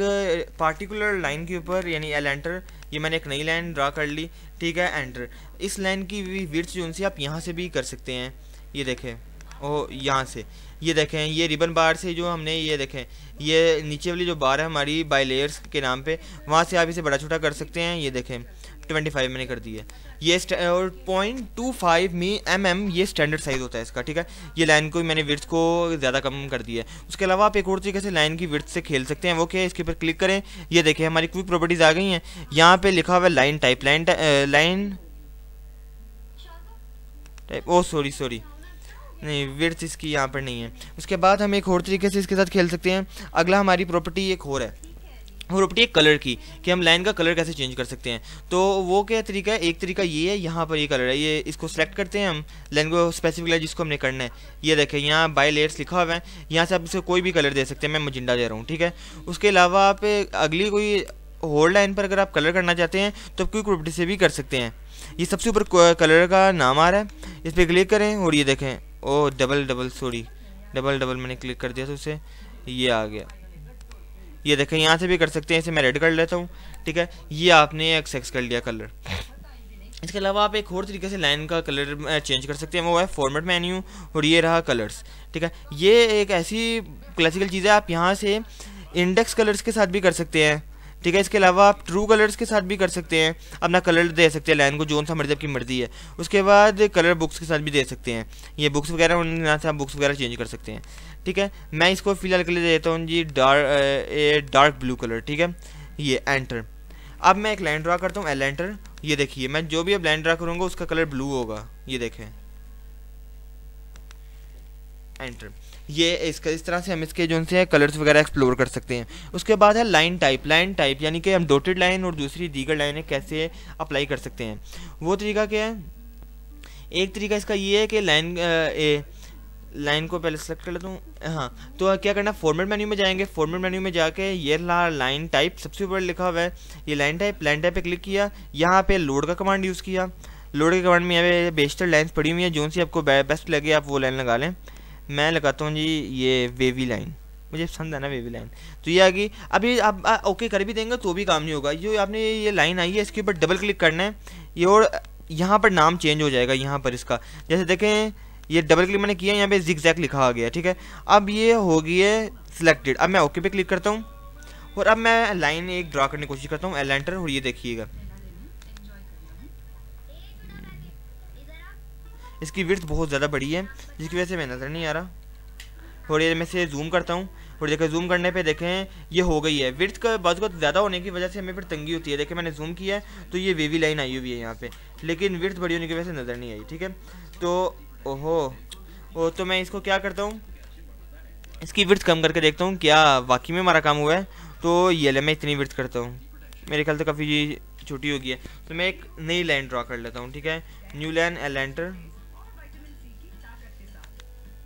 पार्टिकुलर लाइन के ऊपर यानी एल एंटर ये मैंने एक नई लाइन ड्रा कर ली ठीक है एंटर इस लाइन की भी विर्थ जो आप यहाँ से भी कर सकते हैं ये देखें ओ यहाँ से ये देखें ये रिबन बार से जो हमने ये देखें ये नीचे वाली जो बार है हमारी बाई लेयर्स के नाम पे वहाँ से आप इसे बड़ा छोटा कर सकते हैं ये देखें ट्वेंटी फाइव मैंने कर दी है ये और पॉइंट टू फाइव मी एम एम ये स्टैंडर्ड साइज़ होता है इसका ठीक है ये लाइन को मैंने विर्थ को ज़्यादा कम कर दिया है उसके अलावा आप एक और तरीके से लाइन की विर्थ से खेल सकते हैं वो क्या है इसके ऊपर क्लिक करें ये देखें हमारी क्विक प्रॉपर्टीज़ आ गई हैं यहाँ पर लिखा हुआ है line type line line type oh sorry sorry नहीं विर्थ इसकी यहाँ पर नहीं है उसके बाद हम एक और तरीके से इसके साथ खेल सकते हैं अगला हमारी प्रॉपर्टी एक और है और प्रॉपर्टी है कलर की कि हम लाइन का कलर कैसे चेंज कर सकते हैं तो वो क्या तरीका है एक तरीका ये है यहाँ पर ये कलर है ये इसको सेलेक्ट करते हैं हम लाइन को स्पेसिफिक लाइन जिसको हमने करना है ये देखें यहाँ बाई लेयर्स लिखा हुआ है यहाँ से आप इसे कोई भी कलर दे सकते हैं मैं मजिंडा दे रहा हूँ ठीक है उसके अलावा आप अगली कोई होल्ड लाइन पर अगर आप कलर करना चाहते हैं तो आप कोई प्रॉपर्टी से भी कर सकते हैं ये सबसे ऊपर कलर का नाम आ रहा है इस पर क्लिक करें और ये देखें oh double double sorry double double मैंने क्लिक कर दिया तो उसे ये आ गया ये देखें यहाँ से भी कर सकते हैं इसे मैं रेड कर लेता हूँ ठीक है ये आपने एक्सेक्स कर लिया कलर इसके अलावा आप एक और तरीके से लाइन का कलर चेंज कर सकते हैं वो है फॉर्मेट मेन्यू और ये रहा कलर्स ठीक है ये एक ऐसी क्लासिकल चीज़ है आप यहाँ से इंडेक्स कलर्स के साथ भी कर सकते हैं ठीक है इसके अलावा आप ट्रू कलर्स के साथ भी कर सकते हैं अपना कलर दे सकते हैं लाइन को जोन सा मर्जी आपकी मर्जी है उसके बाद कलर बुक्स के साथ भी दे सकते हैं ये बुक्स वगैरह उनके नाम से आप बुक्स वगैरह चेंज कर सकते हैं ठीक है मैं इसको फिलहाल के लिए दे देता हूँ जी डार्क डार्क ब्लू कलर ठीक है ये एंटर अब मैं एक लाइन ड्रा करता हूँ एल एंटर ये देखिए मैं जो भी अब लाइन ड्रा करूँगा उसका कलर ब्लू होगा ये देखें एंटर ये इसका इस तरह से हम इसके जो उनसे कलर्स वगैरह एक्सप्लोर कर सकते हैं उसके बाद है लाइन टाइप लाइन टाइप यानी कि हम डोटेड लाइन और दूसरी दीगर लाइनें कैसे अप्लाई कर सकते हैं वो तरीका क्या है एक तरीका इसका ये है कि लाइन लाइन को पहले सेलेक्ट कर लेता हूँ हाँ तो क्या करना फॉर्मेट मेन्यू में जाएंगे फॉर्मेट मेन्यू में जाके ये ला लाइन टाइप सबसे ऊपर लिखा हुआ है ये लाइन टाइप लाइन टाइप पे क्लिक किया यहाँ पे लोड का कमांड यूज़ किया लोड के कमांड में यहाँ पे बेस्टर लाइन्स पड़ी हुई हैं जो सी आपको बेस्ट लगे आप वो लाइन लगा लें मैं लगाता हूँ जी ये वेवी लाइन मुझे पसंद है ना वेवी लाइन तो ये आ गई अभी आप ओके कर भी देंगे तो भी काम नहीं होगा जो आपने ये लाइन आई है इसके ऊपर डबल क्लिक करना है ये और यहाँ पर नाम चेंज हो जाएगा यहाँ पर इसका जैसे देखें ये डबल क्लिक मैंने किया यहाँ पे जिक जैक लिखा आ गया ठीक है अब ये हो गई है सिलेक्टेड अब मैं ओके पे क्लिक करता हूँ और अब मैं लाइन एक ड्रा करने की कोशिश करता हूँ एलेंटर और ये देखिएगा इसकी विर्थ बहुत ज़्यादा बड़ी है जिसकी वजह से मैं नज़र नहीं आ रहा और ये मैं से जूम करता हूँ और देखें जूम करने पे देखें ये हो गई है विर्थ का बाज बहुत ज़्यादा होने की वजह से हमें फिर तंगी होती है देखें मैंने जूम किया है तो ये वेवी लाइन आई हुई है यहाँ पे लेकिन विर्थ बड़ी होने की वजह से नज़र नहीं आई ठीक है तो ओहो ओ तो मैं इसको क्या करता हूँ इसकी विर्थ कम करके देखता हूँ क्या वाकई में हमारा काम हुआ है तो ये ले मैं इतनी विर्थ करता हूँ मेरे ख्याल से काफ़ी छोटी होगी है तो मैं एक नई लाइन ड्रा कर लेता हूँ ठीक है न्यू लाइन एलेंटर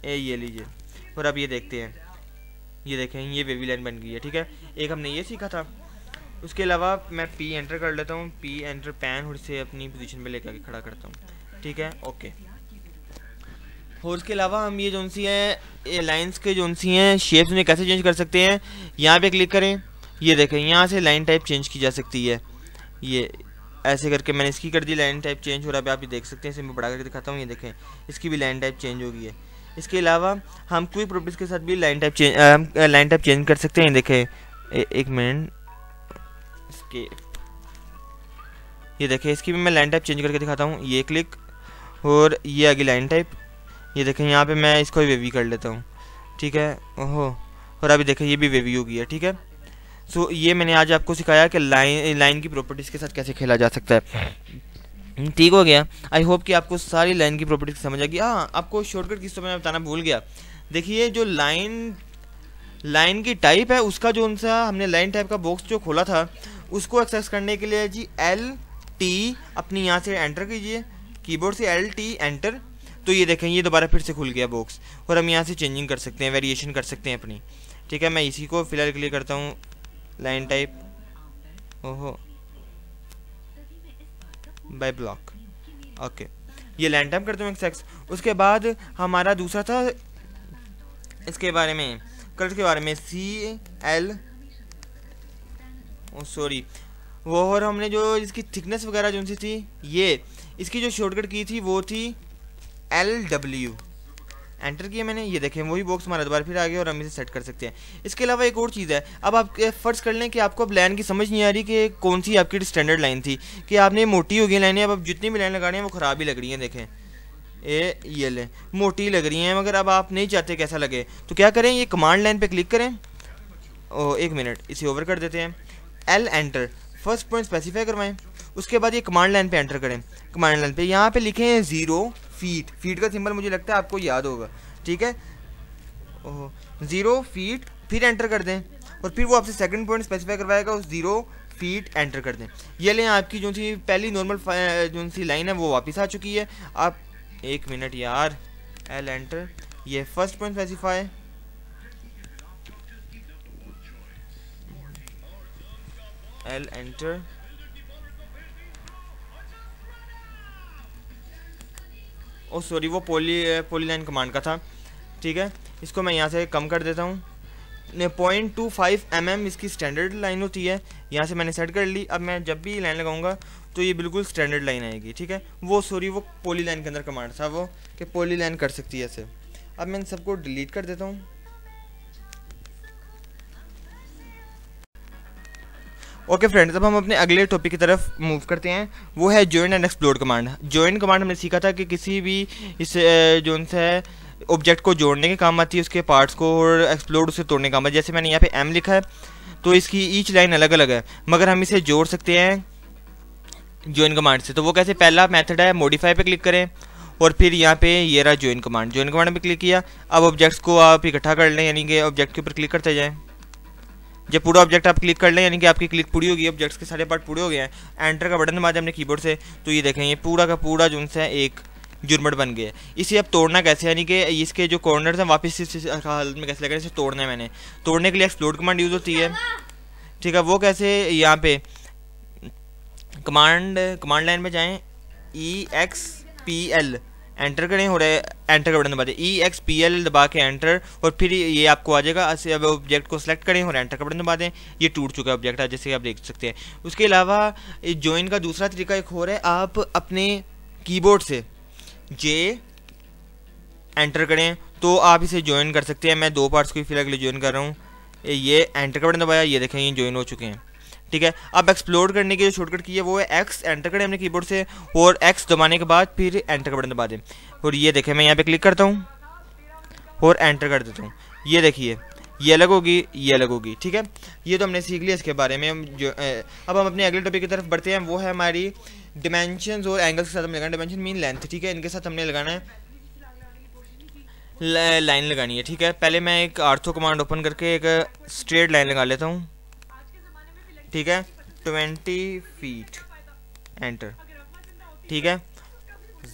ए ये लीजिए और अब ये देखते हैं ये देखें ये वेवी लाइन बन गई है ठीक है एक हमने ये सीखा था उसके अलावा मैं पी एंटर कर लेता हूँ पी एंटर पैन हुड से अपनी पोजीशन पे लेकर खड़ा करता हूँ ठीक है ओके और उसके अलावा हम ये जो सी हैं लाइन्स के जो सी हैं शेप्स में कैसे चेंज कर सकते हैं यहाँ पे क्लिक करें ये देखें यहाँ से लाइन टाइप चेंज की जा सकती है ये ऐसे करके मैंने इसकी कर दी लाइन टाइप चेंज हो रहा है आप ये देख सकते हैं इसे मैं बढ़ा करके दिखाता हूँ ये देखें इसकी भी लाइन टाइप चेंज हो गई है इसके अलावा हम क्विक प्रॉपर्टीज़ के साथ भी line type change line type change कर सकते हैं देखें एक मिनट इसके ये देखें इसकी भी मैं लाइन टाइप चेंज करके दिखाता हूँ ये क्लिक और ये आगे लाइन टाइप ये देखें यहाँ पे मैं इसको वेवी कर लेता हूँ ठीक है ओहो और अभी देखें ये भी वेवी हो गया ठीक है सो ये मैंने आज आपको सिखाया कि लाइन लाइन की प्रॉपर्टीज़ के साथ कैसे खेला जा सकता है हम्म, ठीक हो गया आई होप कि आपको सारी लाइन की प्रॉपर्टी समझ आ गई हाँ आपको शॉर्टकट किस समय बताना भूल गया देखिए जो लाइन लाइन की टाइप है उसका जो उनसे हमने लाइन टाइप का बॉक्स जो खोला था उसको एक्सेस करने के लिए जी एल टी अपनी यहाँ से एंटर कीजिए कीबोर्ड से एल टी एंटर तो ये देखें ये दोबारा फिर से खुल गया बॉक्स और हम यहाँ से चेंजिंग कर सकते हैं वेरिएशन कर सकते हैं अपनी ठीक है मैं इसी को फ़िलहाल क्लियर करता हूँ लाइन टाइप ओहो बाई ब्लॉक ओके ये लैंड टाइम करते हुए सेक्स उसके बाद हमारा दूसरा था इसके बारे में कलर के बारे में सी एल सॉरी वो और हमने जो इसकी थिकनेस वगैरह जो सी थी ये इसकी जो शॉर्टकट की थी वो थी एल डब्ल्यू एंटर किया मैंने ये देखें वही बॉक्स हमारा दोबारा फिर आ गया और हम इसे सेट कर सकते हैं इसके अलावा एक और चीज़ है अब आप फर्ज कर लें कि आपको अब लाइन की समझ नहीं आ रही कि कौन सी आपकी स्टैंडर्ड लाइन थी कि आपने मोटी हो गई लाइनें अब आप जितनी भी लाइन लगा रहे हैं वो ख़राब ही लग रही हैं देखें ए ये लें मोटी लग रही हैं मगर अब आप नहीं चाहते कैसा लगे तो क्या करें ये कमांड लाइन पर क्लिक करें ओ एक मिनट इसे ओवर कर देते हैं L enter first point specify करवाएं उसके बाद ये कमांड लाइन पे एंटर करें कमांड लाइन पे यहाँ पे लिखें ज़ीरो फीट फीट का सिंबल मुझे लगता है आपको याद होगा ठीक है ओह ज़ीरो फीट फिर एंटर कर दें और फिर वो आपसे सेकंड पॉइंट स्पेसिफाई करवाएगा उस ज़ीरो फीट एंटर कर दें ये लें आपकी जो सी पहली नॉर्मल जो सी लाइन है वो वापस आ चुकी है आप एक मिनट यार एल एंटर ये first point specify L enter oh sorry वो पोली पोली लाइन कमांड का था ठीक है इसको मैं यहाँ से कम कर देता हूँ point two five M M इसकी स्टैंडर्ड लाइन होती है यहाँ से मैंने सेट कर ली अब मैं जब भी लाइन लगाऊंगा तो ये बिल्कुल स्टैंडर्ड लाइन आएगी ठीक है वो सॉरी वो पोली लाइन के अंदर कमांड था वो कि पोली लाइन कर सकती है ऐसे अब मैं इन सबको डिलीट कर देता हूँ ओके फ्रेंड्स अब हम अपने अगले टॉपिक की तरफ मूव करते हैं वो है join and explore command join command हमने सीखा था कि किसी भी इस जोन से है ऑब्जेक्ट को जोड़ने के काम आती है उसके पार्ट्स को और एक्सप्लोर उसे तोड़ने का काम आती है जैसे मैंने यहाँ पे एम लिखा है तो इसकी ईच लाइन अलग अलग है मगर हम इसे जोड़ सकते हैं ज्वाइन कमांड से तो वो कैसे पहला मेथड है मोडिफाई पे क्लिक करें और फिर यहाँ पे ये रहा ज्वाइन कमांड ज्वाइन कमांड पे क्लिक किया अब ऑब्जेक्ट्स को आप इकट्ठा कर लें यानी कि ऑब्जेक्ट के ऊपर क्लिक करते जाएँ जब पूरा ऑब्जेक्ट आप क्लिक कर लें यानी कि आपकी क्लिक पूरी होगी ऑब्जेक्ट्स के सारे पार्ट पूरे हो गए हैं एंटर का बटन दबा अपने कीबोर्ड से तो ये देखें ये पूरा का पूरा जो है एक जुर्मट बन गया इसे अब तोड़ना कैसे यानी कि इसके जो कॉर्नर हैं वापस इस हालत में कैसे लगे इसे तोड़ना है मैंने तोड़ने के लिए एक्सप्लोर कमांड यूज़ होती है ठीक है वो कैसे यहाँ पे कमांड कमांड लाइन में जाएँ E X P L enter करें और एंटर का बटन दबा दें ई एक्स पी एल दबा के एंटर और फिर ये आपको आ जाएगा अब ऑब्जेक्ट को सेलेक्ट करें और एंटर का बटन दबा दें ये टूट चुका ऑब्जेक्ट है जैसे कि आप देख सकते हैं उसके अलावा ज्वाइन का दूसरा तरीका एक और है आप अपने कीबोर्ड से जे एंटर करें तो आप इसे ज्वाइन कर सकते हैं मैं दो पार्ट्स को फिलहाल के लिए ज्वाइन कर रहा हूँ ये एंटर का बटन दबाया ये देखें ये ज्वाइन हो चुके हैं ठीक है अब एक्सप्लोर करने की जो शॉर्टकट की है वो है एक्स एंटर करें हमने कीबोर्ड से और एक्स दबाने के बाद फिर एंटर का बटन दबा दें और ये देखें मैं यहाँ पे क्लिक करता हूँ और एंटर कर देता हूँ ये देखिए ये अलग होगी ये अलग होगी ठीक है ये तो हमने सीख लिया इसके बारे में जो अब हम अपने अगले टॉपिक की तरफ बढ़ते हैं वो है हमारी डिमेंशन और एंगल्स के साथ हम लगाना डिमेंशन मीन लेंथ ठीक है इनके साथ हमने लगाना है लाइन लगानी है ठीक है पहले मैं एक आर्थो कमांड ओपन करके एक स्ट्रेट लाइन लगा लेता हूँ ठीक है ट्वेंटी फीट एंटर ठीक है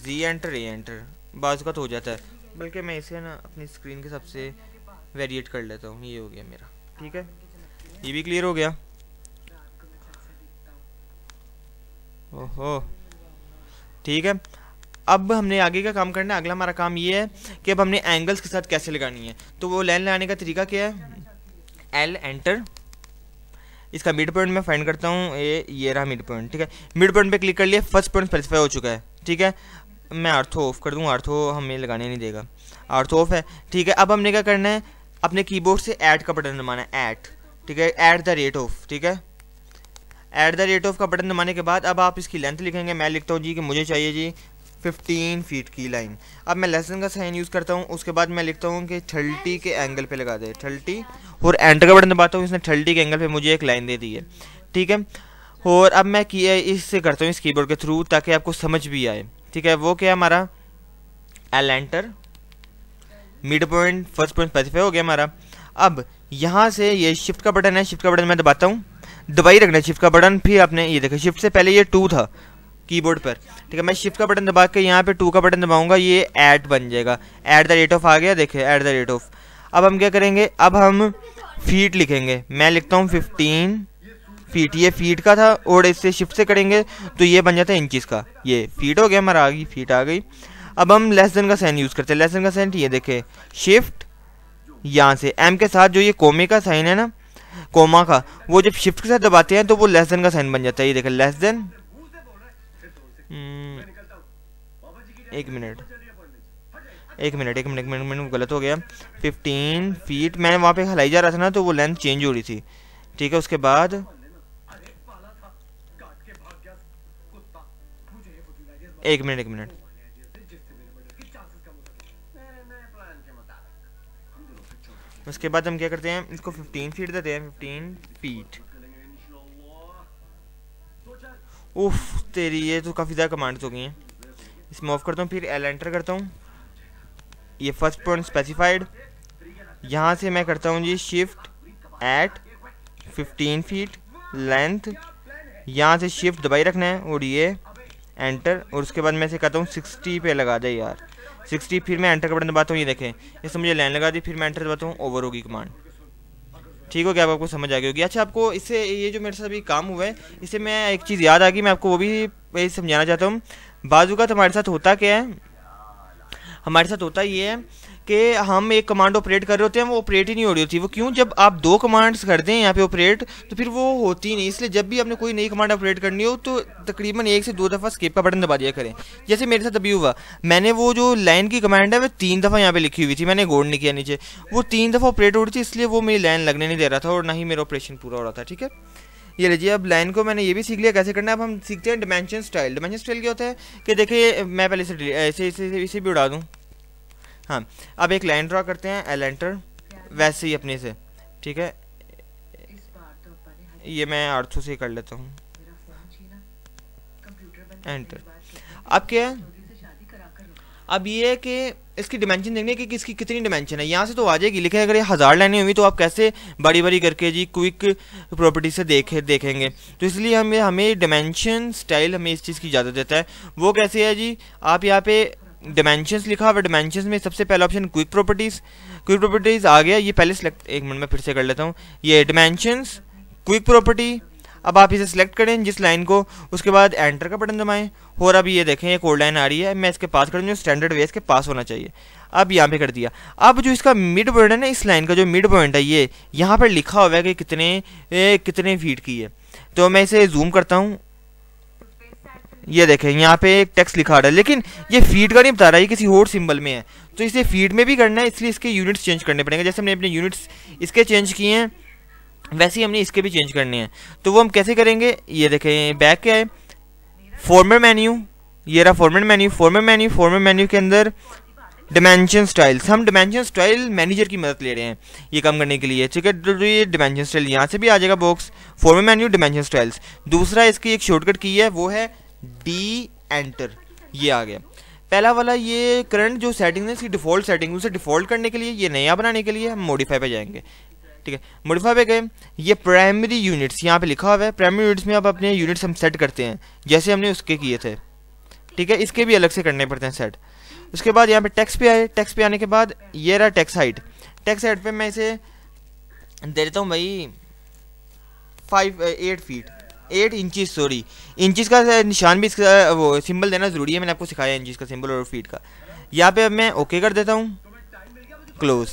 जी एंटर ए एंटर बाज का तो हो जाता है बल्कि मैं इसे ना अपनी स्क्रीन के सबसे वेरिएट कर लेता हूँ ये हो गया मेरा ठीक है ये भी क्लियर हो गया ओहो ठीक है अब हमने आगे का काम करना है अगला हमारा काम ये है कि अब हमने एंगल्स के साथ कैसे लगानी है तो वो लाइन लगाने का तरीका क्या है एल एंटर इसका मिड पॉइंट मैं फाइंड करता हूँ ये ये रहा मिड पॉइंट ठीक है मिड पॉइंट पे क्लिक कर लिया फर्स्ट पॉइंट स्पेसिफाई हो चुका है ठीक है मैं आर्थो ऑफ कर दूँ आर्थो हमें लगाने नहीं देगा आर्थो ऑफ है ठीक है अब हमने क्या करना है अपने कीबोर्ड से ऐड का बटन दबाना है ऐट ठीक है ऐट द रेट ऑफ ठीक है ऐट द रेट ऑफ का बटन दबाने के बाद अब आप इसकी लेंथ लिखेंगे मैं लिखता हूँ जी कि मुझे चाहिए जी 15 फीट की लाइन अब मैं लेसन का साइन यूज़ करता हूँ उसके बाद मैं लिखता हूँ कि थर्टी के एंगल पे लगा दे थर्टी और एंटर का बटन दबाता हूँ इसने थर्टी के एंगल पे मुझे एक लाइन दे दी है ठीक है और अब मैं किया इससे करता हूँ इस कीबोर्ड के थ्रू ताकि आपको समझ भी आए ठीक है वो क्या हमारा L enter mid point first point specify हो गया हमारा अब यहाँ से ये शिफ्ट का बटन है शिफ्ट का बटन मैं दबाता हूँ दबाई रखना शिफ्ट का बटन फिर आपने ये देखा शिफ्ट से पहले ये टू था कीबोर्ड पर ठीक है मैं शिफ्ट का बटन दबा के यहाँ पे टू का बटन दबाऊंगा ये ऐड बन जाएगा ऐट द रेट ऑफ आ गया देखे ऐट द रेट ऑफ अब हम क्या करेंगे अब हम फीट लिखेंगे मैं लिखता हूँ फिफ्टीन फीट ये फीट का था और इससे शिफ्ट से करेंगे तो ये बन जाता है इंचिस का ये फीट हो गया हमारा आ गई फीट आ गई अब हम लेस देन का साइन यूज़ करते हैं लेस देन का साइन ये देखे शिफ्ट यहाँ से एम के साथ जो ये कोमे का साइन है ना कोमा का वो जब शिफ्ट के साथ दबाते हैं तो वो लेस देन का साइन बन जाता है ये देखे लेस देन हम्म, एक मिनट एक मिनट एक मिनट एक मिनट मैंने गलत हो गया फिफ्टीन फीट मैंने वहाँ पे हलाई जा रहा था ना तो वो लेंथ चेंज हो रही थी ठीक है उसके बाद एक मिनट एक मिनट उसके बाद हम क्या करते हैं इसको फिफ्टीन फीट देते हैं फिफ्टीन फीट उफ तेरी ये तो काफ़ी ज़्यादा कमांड्स हो गई हैं इसमें ऑफ करता हूँ फिर एल एंटर करता हूँ ये फर्स्ट पॉइंट स्पेसिफाइड यहाँ से मैं करता हूँ जी शिफ्ट एट 15 फीट लेंथ यहाँ से शिफ्ट दबाई रखना है और ये एंटर और उसके बाद मैं इसे कहता हूँ 60 पे लगा दे यार 60 फिर मैं एंटर का बटन दबाता हूँ ये देखें इससे मुझे लाइन लगा दी फिर मैं एंटर दबाता हूँ ओवर होगी कमांड ठीक हो गया आपको समझ आ गई होगी अच्छा आपको इससे ये जो मेरे साथ अभी काम हुआ है इससे मैं एक चीज़ याद आ गई मैं आपको वो भी समझाना चाहता हूँ बाजू का हमारे साथ होता क्या है हमारे साथ होता ये है कि हम एक कमांड ऑपरेट कर रहे होते हैं वो ऑपरेट ही नहीं हो रही होती वो क्यों जब आप दो कमांड्स कर दें यहाँ पे ऑपरेट तो फिर वो होती नहीं इसलिए जब भी आपने कोई नई कमांड ऑपरेट करनी हो तो तकरीबन एक से दो दफ़ा स्केप का बटन दबा दिया करें जैसे मेरे साथ अभी हुआ मैंने वो जो लाइन की कमांड है वो तीन दफ़ा यहाँ पर लिखी हुई थी मैंने गोड नहीं किया नीचे वो तीन दफ़ा ऑपरेट हो रही थी इसलिए वो मेरी लाइन लगने नहीं दे रहा था और ना ही मेरा ऑपरेशन पूरा हो रहा था ठीक है ये लीजिए अब लाइन को मैंने ये भी सीख लिया कैसे करना है अब हम सीखते हैं डिमेंशन स्टाइल डिमेंशन स्टाइल क्या होता है कि देखिए मैं पहले इसे इसे इसे, इसे भी उड़ा दूँ हाँ अब एक लाइन ड्रा करते हैं एल एंटर वैसे ही अपने से ठीक है तो ये मैं आर्थो से कर लेता हूँ एंटर अब क्या है अब ये है कि इसकी डिमेंशन देखने की कि इसकी कितनी डिमेंशन है यहाँ से तो आ जाएगी लेकिन अगर ये हज़ार लाइनें हुई तो आप कैसे बड़ी बड़ी करके जी क्विक प्रॉपर्टी से देखे देखेंगे तो इसलिए हमें हमें डिमेंशन स्टाइल हमें इस चीज़ की इजाज़त देता है वो कैसे है जी आप यहाँ पे डिमेंशन लिखा हुआ डिमेंशन में सबसे पहला option quick properties quick properties आ गया ये पहले सेलेक्ट एक मिनट में फिर से कर लेता हूँ ये डिमेंशन क्विक प्रॉपर्टी अब आप इसे सिलेक्ट करें जिस लाइन को उसके बाद एंटर का बटन दबाएं और अब ये देखें ये कोड लाइन आ रही है मैं इसके पास कर दूँ स्टैंडर्ड वे इसके पास होना चाहिए अब यहाँ पे कर दिया अब जो इसका मिड पॉइंट है ना इस लाइन का जो मिड पॉइंट है ये यहाँ पर लिखा हुआ है कि कितने ए, कितने फीट की है तो मैं इसे जूम करता हूँ ये देखें यहाँ पे एक टेक्स्ट लिखा रहा है लेकिन ये फीड का नहीं बता रहा है किसी और सिंबल में है तो इसे फीड में भी करना है इसलिए इसके यूनिट्स चेंज करने पड़ेंगे जैसे हमने अपने यूनिट्स इसके चेंज किए हैं वैसे ही हमने इसके भी चेंज करने हैं तो वो हम कैसे करेंगे ये देखें बैक क्या है फॉर्मर मेन्यू ये रहा format menu format menu format menu के अंदर डिमेंशन स्टाइल्स हम डिमेंशन स्टाइल मैनेजर की मदद ले रहे हैं ये काम करने के लिए ठीक है तो ये डिमेंशन स्टाइल यहाँ से भी आ जाएगा box format menu dimension styles दूसरा इसकी एक शॉर्टकट की है वो है डी एंटर ये आ गया पहला वाला ये करंट जो सेटिंग है इसकी डिफ़ॉल्ट सेटिंग उसे डिफ़ॉल्ट करने के लिए ये नया बनाने के लिए हम मॉडिफाई पे जाएंगे ठीक है मॉडिफाई पे गए ये प्राइमरी यूनिट्स यहाँ पे लिखा हुआ है प्राइमरी यूनिट्स में आप अपने यूनिट्स हम सेट करते हैं जैसे हमने उसके किए थे ठीक है इसके भी अलग से करने पड़ते हैं सेट उसके बाद यहाँ पे टैक्स पे आए टैक्स पे आने के बाद ये रहा टैक्स हाइट टैक्स हाइट पर मैं इसे दे देता हूँ भाई five eight feet eight inches sorry inches का निशान भी इसका वो सिंबल देना ज़रूरी है मैंने आपको सिखाया इंचज़ का सिंबल और फीट का यहाँ पे अब मैं ओके कर देता हूँ क्लोज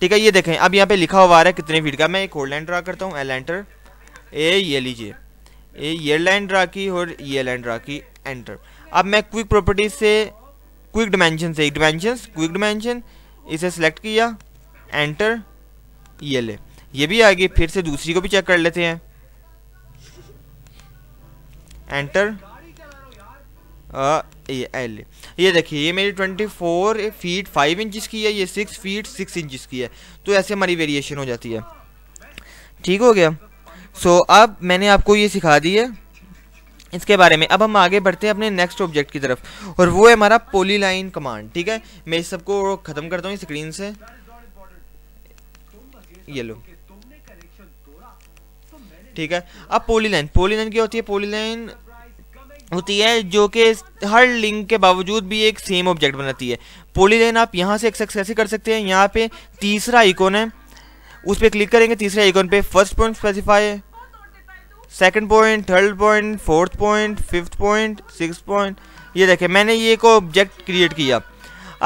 ठीक है ये देखें अब यहाँ पे लिखा हुआ आ रहा है कितने फीट का मैं एक होल्ड लाइन ड्रा करता हूँ एल एंटर ए ये लीजिए ए ये लाइन ड्रा की और ये लाइन ड्रा की एंटर अब मैं क्विक प्रॉपर्टीज से क्विक डिमेंशन से डिमेंशन क्विक डिमेंशन इसे सेलेक्ट किया एंटर ये ले ये भी आ गई फिर से दूसरी को भी चेक कर लेते हैं एंटर एल ये देखिए ये मेरी 24 फीट 5 इंचज की है ये 6 फीट 6 इंचज की है तो ऐसे हमारी वेरिएशन हो जाती है ठीक हो गया सो so, अब मैंने आपको ये सिखा दी है इसके बारे में अब हम आगे बढ़ते हैं अपने नेक्स्ट ऑब्जेक्ट की तरफ और वो है हमारा पोली लाइन कमांड ठीक है मैं इस सबको ख़त्म करता हूँ स्क्रीन से ये लो ठीक है अब पोली लाइन पोली लाइन क्या होती है पोली लाइन होती है जो कि हर लिंक के बावजूद भी एक सेम ऑब्जेक्ट बनाती है पोली लाइन आप यहाँ से एक्सेस कैसे कर सकते हैं यहाँ पे तीसरा आइकॉन है उस पर क्लिक करेंगे तीसरे आइकॉन पे first point specify second point third point fourth point fifth point six point ये देखें मैंने ये एक ऑब्जेक्ट क्रिएट किया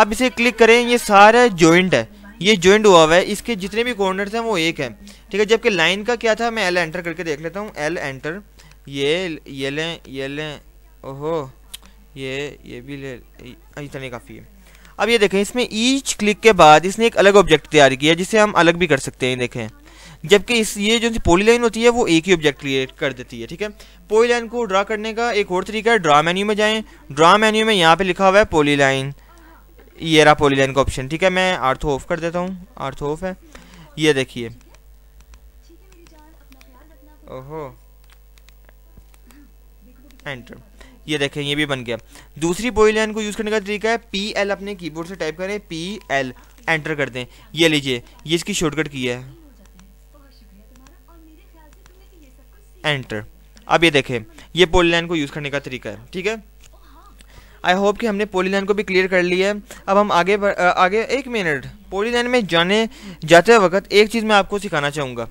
अब इसे क्लिक करें ये सारा जॉइंट है ये ज्वाइंट हुआ हुआ है इसके जितने भी कॉर्नर्स हैं वो एक है ठीक है जबकि लाइन का क्या था मैं एल एंटर करके देख लेता हूँ एल एंटर ये ये लें ये लें ओहो ये ये भी ले इतने काफ़ी है अब ये देखें इसमें ईच क्लिक के बाद इसने एक अलग ऑब्जेक्ट तैयार किया जिसे हम अलग भी कर सकते हैं देखें जबकि इस ये जो पोली लाइन होती है वो एक ही ऑब्जेक्ट क्रिएट कर देती है ठीक है पोली लाइन को ड्रा करने का एक और तरीका है ड्रा मेन्यू में जाएं ड्रा मेन्यू में यहाँ पे लिखा हुआ है पोली लाइन ये रहा पोलीलाइन का ऑप्शन ठीक है मैं आर्थो ऑफ कर देता हूँ आर्थो ऑफ है ये देखिए ओहो एंटर ये देखें ये भी बन गया दूसरी पोलीलाइन को यूज़ करने का तरीका है पी एल अपने कीबोर्ड से टाइप करें पी एल एंटर कर दें ये लीजिए ये इसकी शॉर्टकट की है एंटर अब ये देखें ये पोलीलाइन को यूज़ करने का तरीका है ठीक है आई होप कि हमने पोली लाइन को भी क्लियर कर लिया है अब हम आगे बर, आगे एक मिनट पोली लाइन में जाने जाते वक्त एक चीज़ मैं आपको सिखाना चाहूँगा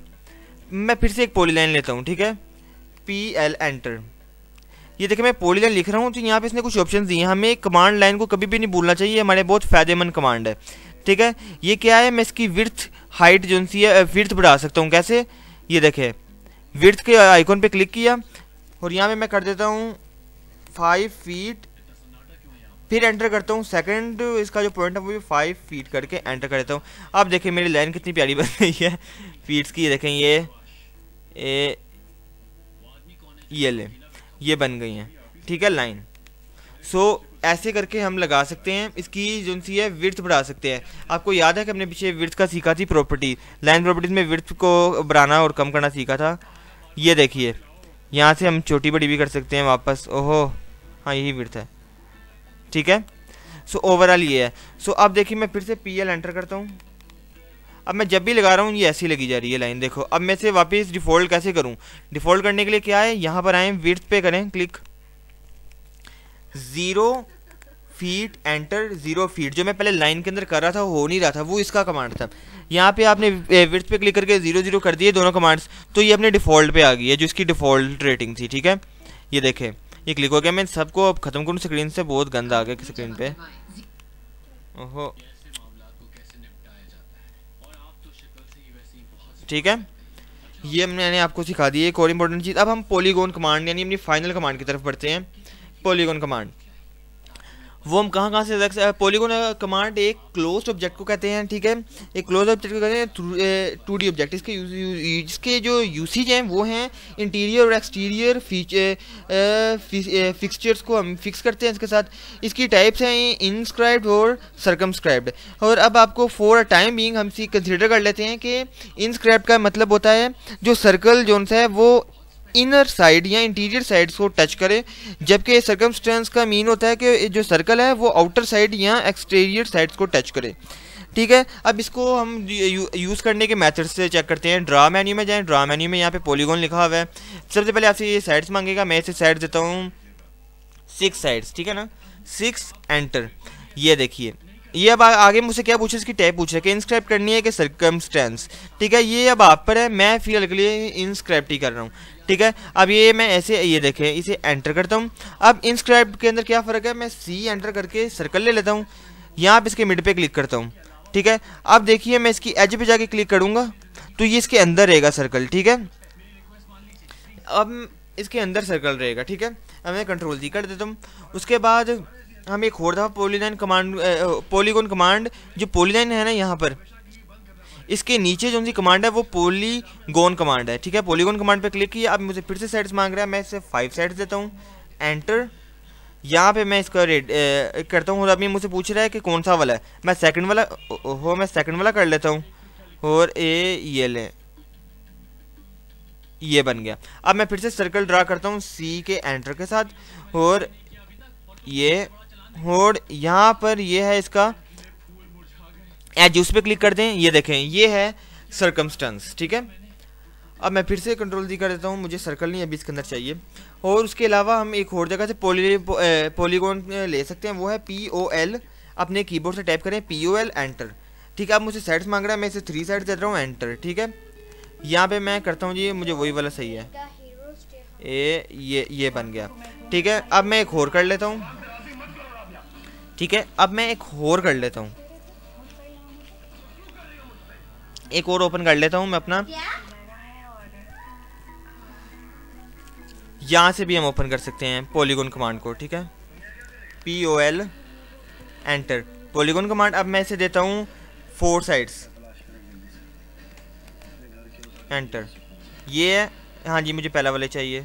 मैं फिर से एक पोली लाइन लेता हूँ ठीक है पी एल एंटर ये देखिए मैं पोली लाइन लिख रहा हूँ तो यहाँ पे इसने कुछ ऑप्शन दिए हैं हमें कमांड लाइन को कभी भी नहीं भूलना चाहिए हमारे बहुत फ़ायदेमंद कमांड है ठीक है ये क्या है मैं इसकी विर्थ हाइट जो सी है विर्थ बढ़ा सकता हूँ कैसे ये देखे विर्थ के आइकॉन पे क्लिक किया और यहाँ पे मैं कर देता हूँ फाइव फीट फिर एंटर करता हूँ सेकंड इसका जो पॉइंट है वो भी फाइव फीट करके एंटर कर देता हूँ अब देखें मेरी लाइन कितनी प्यारी बन रही है फीट्स की देखें ये ए, ये ले ये बन गई हैं ठीक है लाइन सो so, ऐसे करके हम लगा सकते हैं इसकी जो सी है विर्थ बढ़ा सकते हैं आपको याद है कि हमने पीछे विर्थ का सीखा थी प्रॉपर्टी लाइन प्रॉपर्टीज में विर्थ को बढ़ाना और कम करना सीखा था ये देखिए यहाँ से हम छोटी बड़ी भी कर सकते हैं वापस ओहो हाँ यही विर्थ है ठीक है सो so, ओवरऑल ये है सो so, अब देखिए मैं फिर से पी एल एंटर करता हूँ अब मैं जब भी लगा रहा हूँ ये ऐसी लगी जा रही है लाइन देखो अब मैं इसे वापस डिफ़ॉल्ट कैसे करूँ डिफ़ॉल्ट करने के लिए क्या है यहाँ पर आएँ विर्थ पे करें click zero feet enter zero feet जो मैं पहले लाइन के अंदर कर रहा था हो नहीं रहा था वो इसका कमांड था यहाँ पे आपने विर्थ पे क्लिक करके ज़ीरो ज़ीरो कर दिए दोनों कमांड्स तो ये अपने डिफ़ॉल्ट पे आ गई है जो इसकी डिफ़ॉल्ट रेटिंग थी ठीक है ये देखें ये क्लिक हो गया मैं सबको अब ख़त्म करूँ स्क्रीन से बहुत गंदा आ गया स्क्रीन पे ओहो ठीक है ये मैंने आपको सिखा दी एक और इम्पोर्टेंट चीज़ अब हम पॉलीगोन कमांड यानी अपनी फाइनल कमांड की तरफ बढ़ते हैं पॉलीगोन कमांड वो हम कहाँ कहाँ से रख पोलीगोन कमांड एक क्लोज ऑब्जेक्ट को कहते हैं ठीक है एक क्लोज ऑब्जेक्ट को कहते हैं टू डी ऑब्जेक्ट इसके इसके जो यूसीज हैं वो हैं इंटीरियर और एक्सटीरियर फीच फिक्सचर्स को हम फिक्स करते हैं इसके साथ इसकी टाइप्स हैं इनस्क्राइब्ड और सरकमस्क्राइब्ड और अब आपको फॉर टाइम बींग हम इसी कंसिडर कर लेते हैं कि इनस्क्राइब का मतलब होता है जो सर्कल जोन है वो इनर साइड या इंटीरियर साइड्स को टच करे जबकि सर्कमस्टेंस का मीन होता है कि जो सर्कल है वो आउटर साइड या एक्सटीरियर साइड्स को टच करे ठीक है अब इसको हम यूज़ करने के मेथड से चेक करते हैं ड्रा मेन्यू में जाएं ड्रा मेन्यू में यहाँ पे पॉलीगॉन लिखा हुआ है सबसे पहले आपसे ये साइड्स मांगेगा मैं इसे साइड देता हूँ सिक्स साइड्स ठीक है ना सिक्स एंटर ये देखिए ये अब आगे मुझसे क्या पूछे इसकी टाइप पूछ रहे कि इंस्क्राइब करनी है कि सर्कमस्टेंस ठीक है ये अब आप पर है मैं फिलहाल के लिए इंस्क्राइब ही कर रहा हूँ ठीक है अब ये मैं ऐसे ये देखें इसे एंटर करता हूँ अब इंस्क्राइब के अंदर क्या फ़र्क है मैं सी एंटर करके सर्कल ले लेता हूँ यहाँ पर इसके मिड पे क्लिक करता हूँ ठीक है अब देखिए मैं इसकी एज पे जाके क्लिक करूँगा तो ये इसके अंदर रहेगा सर्कल ठीक है अब इसके अंदर सर्कल रहेगा ठीक है अब मैं कंट्रोल जी कर देता हूँ उसके बाद हम एक और दफ़ा पोलीलाइन कमांड पोलीगोन कमांड जो पोलीलाइन है ना यहाँ पर इसके नीचे जो सी कमांड है वो पोलीगोन कमांड है ठीक है पोलीगोन कमांड पे क्लिक किया अब मुझे फिर से साइड्स मांग रहा है मैं इसे फाइव सेट्स देता हूँ एंटर यहाँ पे मैं इसका रेड करता हूँ अभी मुझे पूछ रहा है कि कौन सा वाला है मैं सेकंड वाला हो मैं सेकंड वाला कर लेता हूँ और ए ये ले ये बन गया अब मैं फिर से सर्कल ड्रा करता हूँ सी के एंटर के साथ और ये और यहाँ पर ये है इसका एज उस पर क्लिक कर दें ये देखें ये है सरकमस्टेंस ठीक है अब मैं फिर से कंट्रोल दी कर देता हूँ मुझे सर्कल नहीं अभी इसके अंदर चाहिए और उसके अलावा हम एक और जगह से पोली पोलीगोन eh, eh, ले सकते हैं वो है पी ओ एल अपने कीबोर्ड से टाइप करें पी ओ एल एंटर ठीक है अब मुझे साइड्स मांग रहा है मैं इसे थ्री साइड दे रहा हूँ एंटर ठीक है यहाँ पे मैं करता हूँ जी मुझे वही वाला सही है ए ये ये बन गया ठीक है अब मैं एक और कर लेता हूँ ठीक है अब मैं एक और कर लेता हूँ एक और ओपन कर लेता हूँ मैं अपना यहाँ से भी हम ओपन कर सकते हैं पोलीगोन कमांड को ठीक है P O L enter polygon command अब मैं इसे देता हूँ फोर साइड्स एंटर ये हाँ जी मुझे पहला वाले चाहिए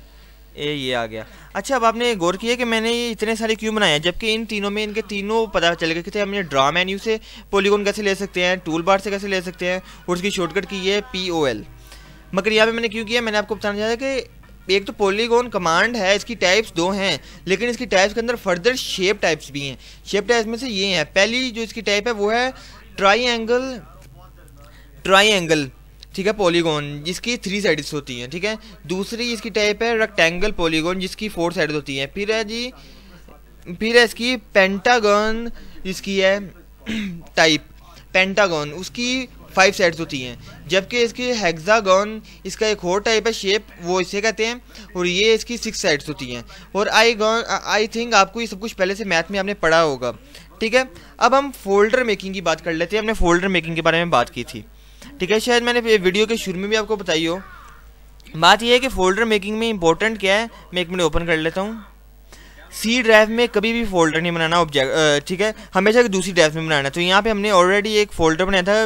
ए ये आ गया अच्छा अब आपने गौर किया कि मैंने ये इतने सारे क्यों बनाए हैं जबकि इन तीनों में इनके तीनों पता चल गए कि थे हमने ड्रा मेन्यू से पोलीगोन कैसे ले सकते हैं टूल बार से कैसे ले सकते हैं और उसकी शॉर्टकट की है पी ओ एल मगर यहाँ पर मैंने क्यों किया मैंने आपको बताना चाहता कि एक तो पोलीगोन कमांड है इसकी टाइप्स दो हैं लेकिन इसकी टाइप्स के अंदर फर्दर शेप टाइप्स भी हैं शेप टाइप्स में से ये हैं पहली जो इसकी टाइप है वो है ट्राई एंगल ट्राई एंगल ठीक है पॉलीगॉन जिसकी थ्री साइड्स होती हैं ठीक है दूसरी इसकी टाइप है रेक्टेंगल पॉलीगॉन जिसकी फोर साइड होती हैं फिर है जी फिर है इसकी पेंटागन इसकी है टाइप *clears throat* पेंटागन उसकी फाइव साइड्स होती हैं जबकि इसकी हेक्सागन इसका एक और टाइप है शेप वो इसे कहते हैं और ये इसकी सिक्स साइड्स होती हैं और आई गन आई थिंक आपको ये सब कुछ पहले से मैथ में आपने पढ़ा होगा ठीक है अब हम फोल्डर मेकिंग की बात कर लेते हैं हमने फोल्डर मेकिंग के बारे में बात की थी ठीक है शायद मैंने वीडियो के शुरू में भी आपको बताई हो बात यह है कि फ़ोल्डर मेकिंग में इंपॉर्टेंट क्या है मैं एक मिनट ओपन कर लेता हूँ सी ड्राइव में कभी भी फोल्डर नहीं बनाना ऑब्जेक्ट ठीक है हमेशा दूसरी ड्राइव में बनाना तो यहाँ पे हमने ऑलरेडी एक फोल्डर बनाया था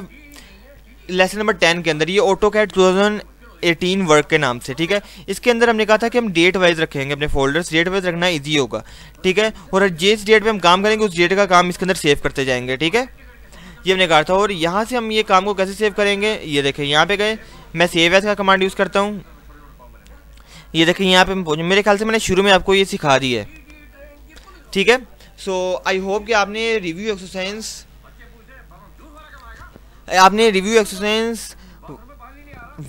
लेसन नंबर टेन के अंदर ये AutoCAD two eighteen work के नाम से ठीक है इसके अंदर हमने कहा था कि हम डेट वाइज रखेंगे अपने फोल्डर्स डेट वाइज रखना ईजी होगा ठीक है और जिस डेट पर हम काम करेंगे उस डेट का काम इसके अंदर सेव करते जाएंगे ठीक है ये हमने कहा था और यहाँ से हम ये काम को कैसे सेव करेंगे ये देखें यहाँ पे गए मैं सेव एस का कमांड यूज़ करता हूँ ये देखें यहाँ पे मेरे ख्याल से मैंने शुरू में आपको ये सिखा दी है ठीक है सो आई होप कि आपने रिव्यू एक्सरसाइज आपने रिव्यू एक्सरसाइज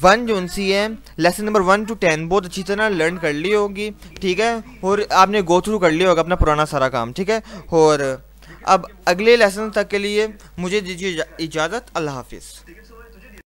वन जो सी है lesson number one two ten बहुत अच्छी तरह लर्न कर ली होगी ठीक है और आपने गो थ्रू कर लिया होगा अपना पुराना सारा काम ठीक है और अब अगले लेसन तक के लिए मुझे दीजिए इजाज़त अल्लाह हाफिज़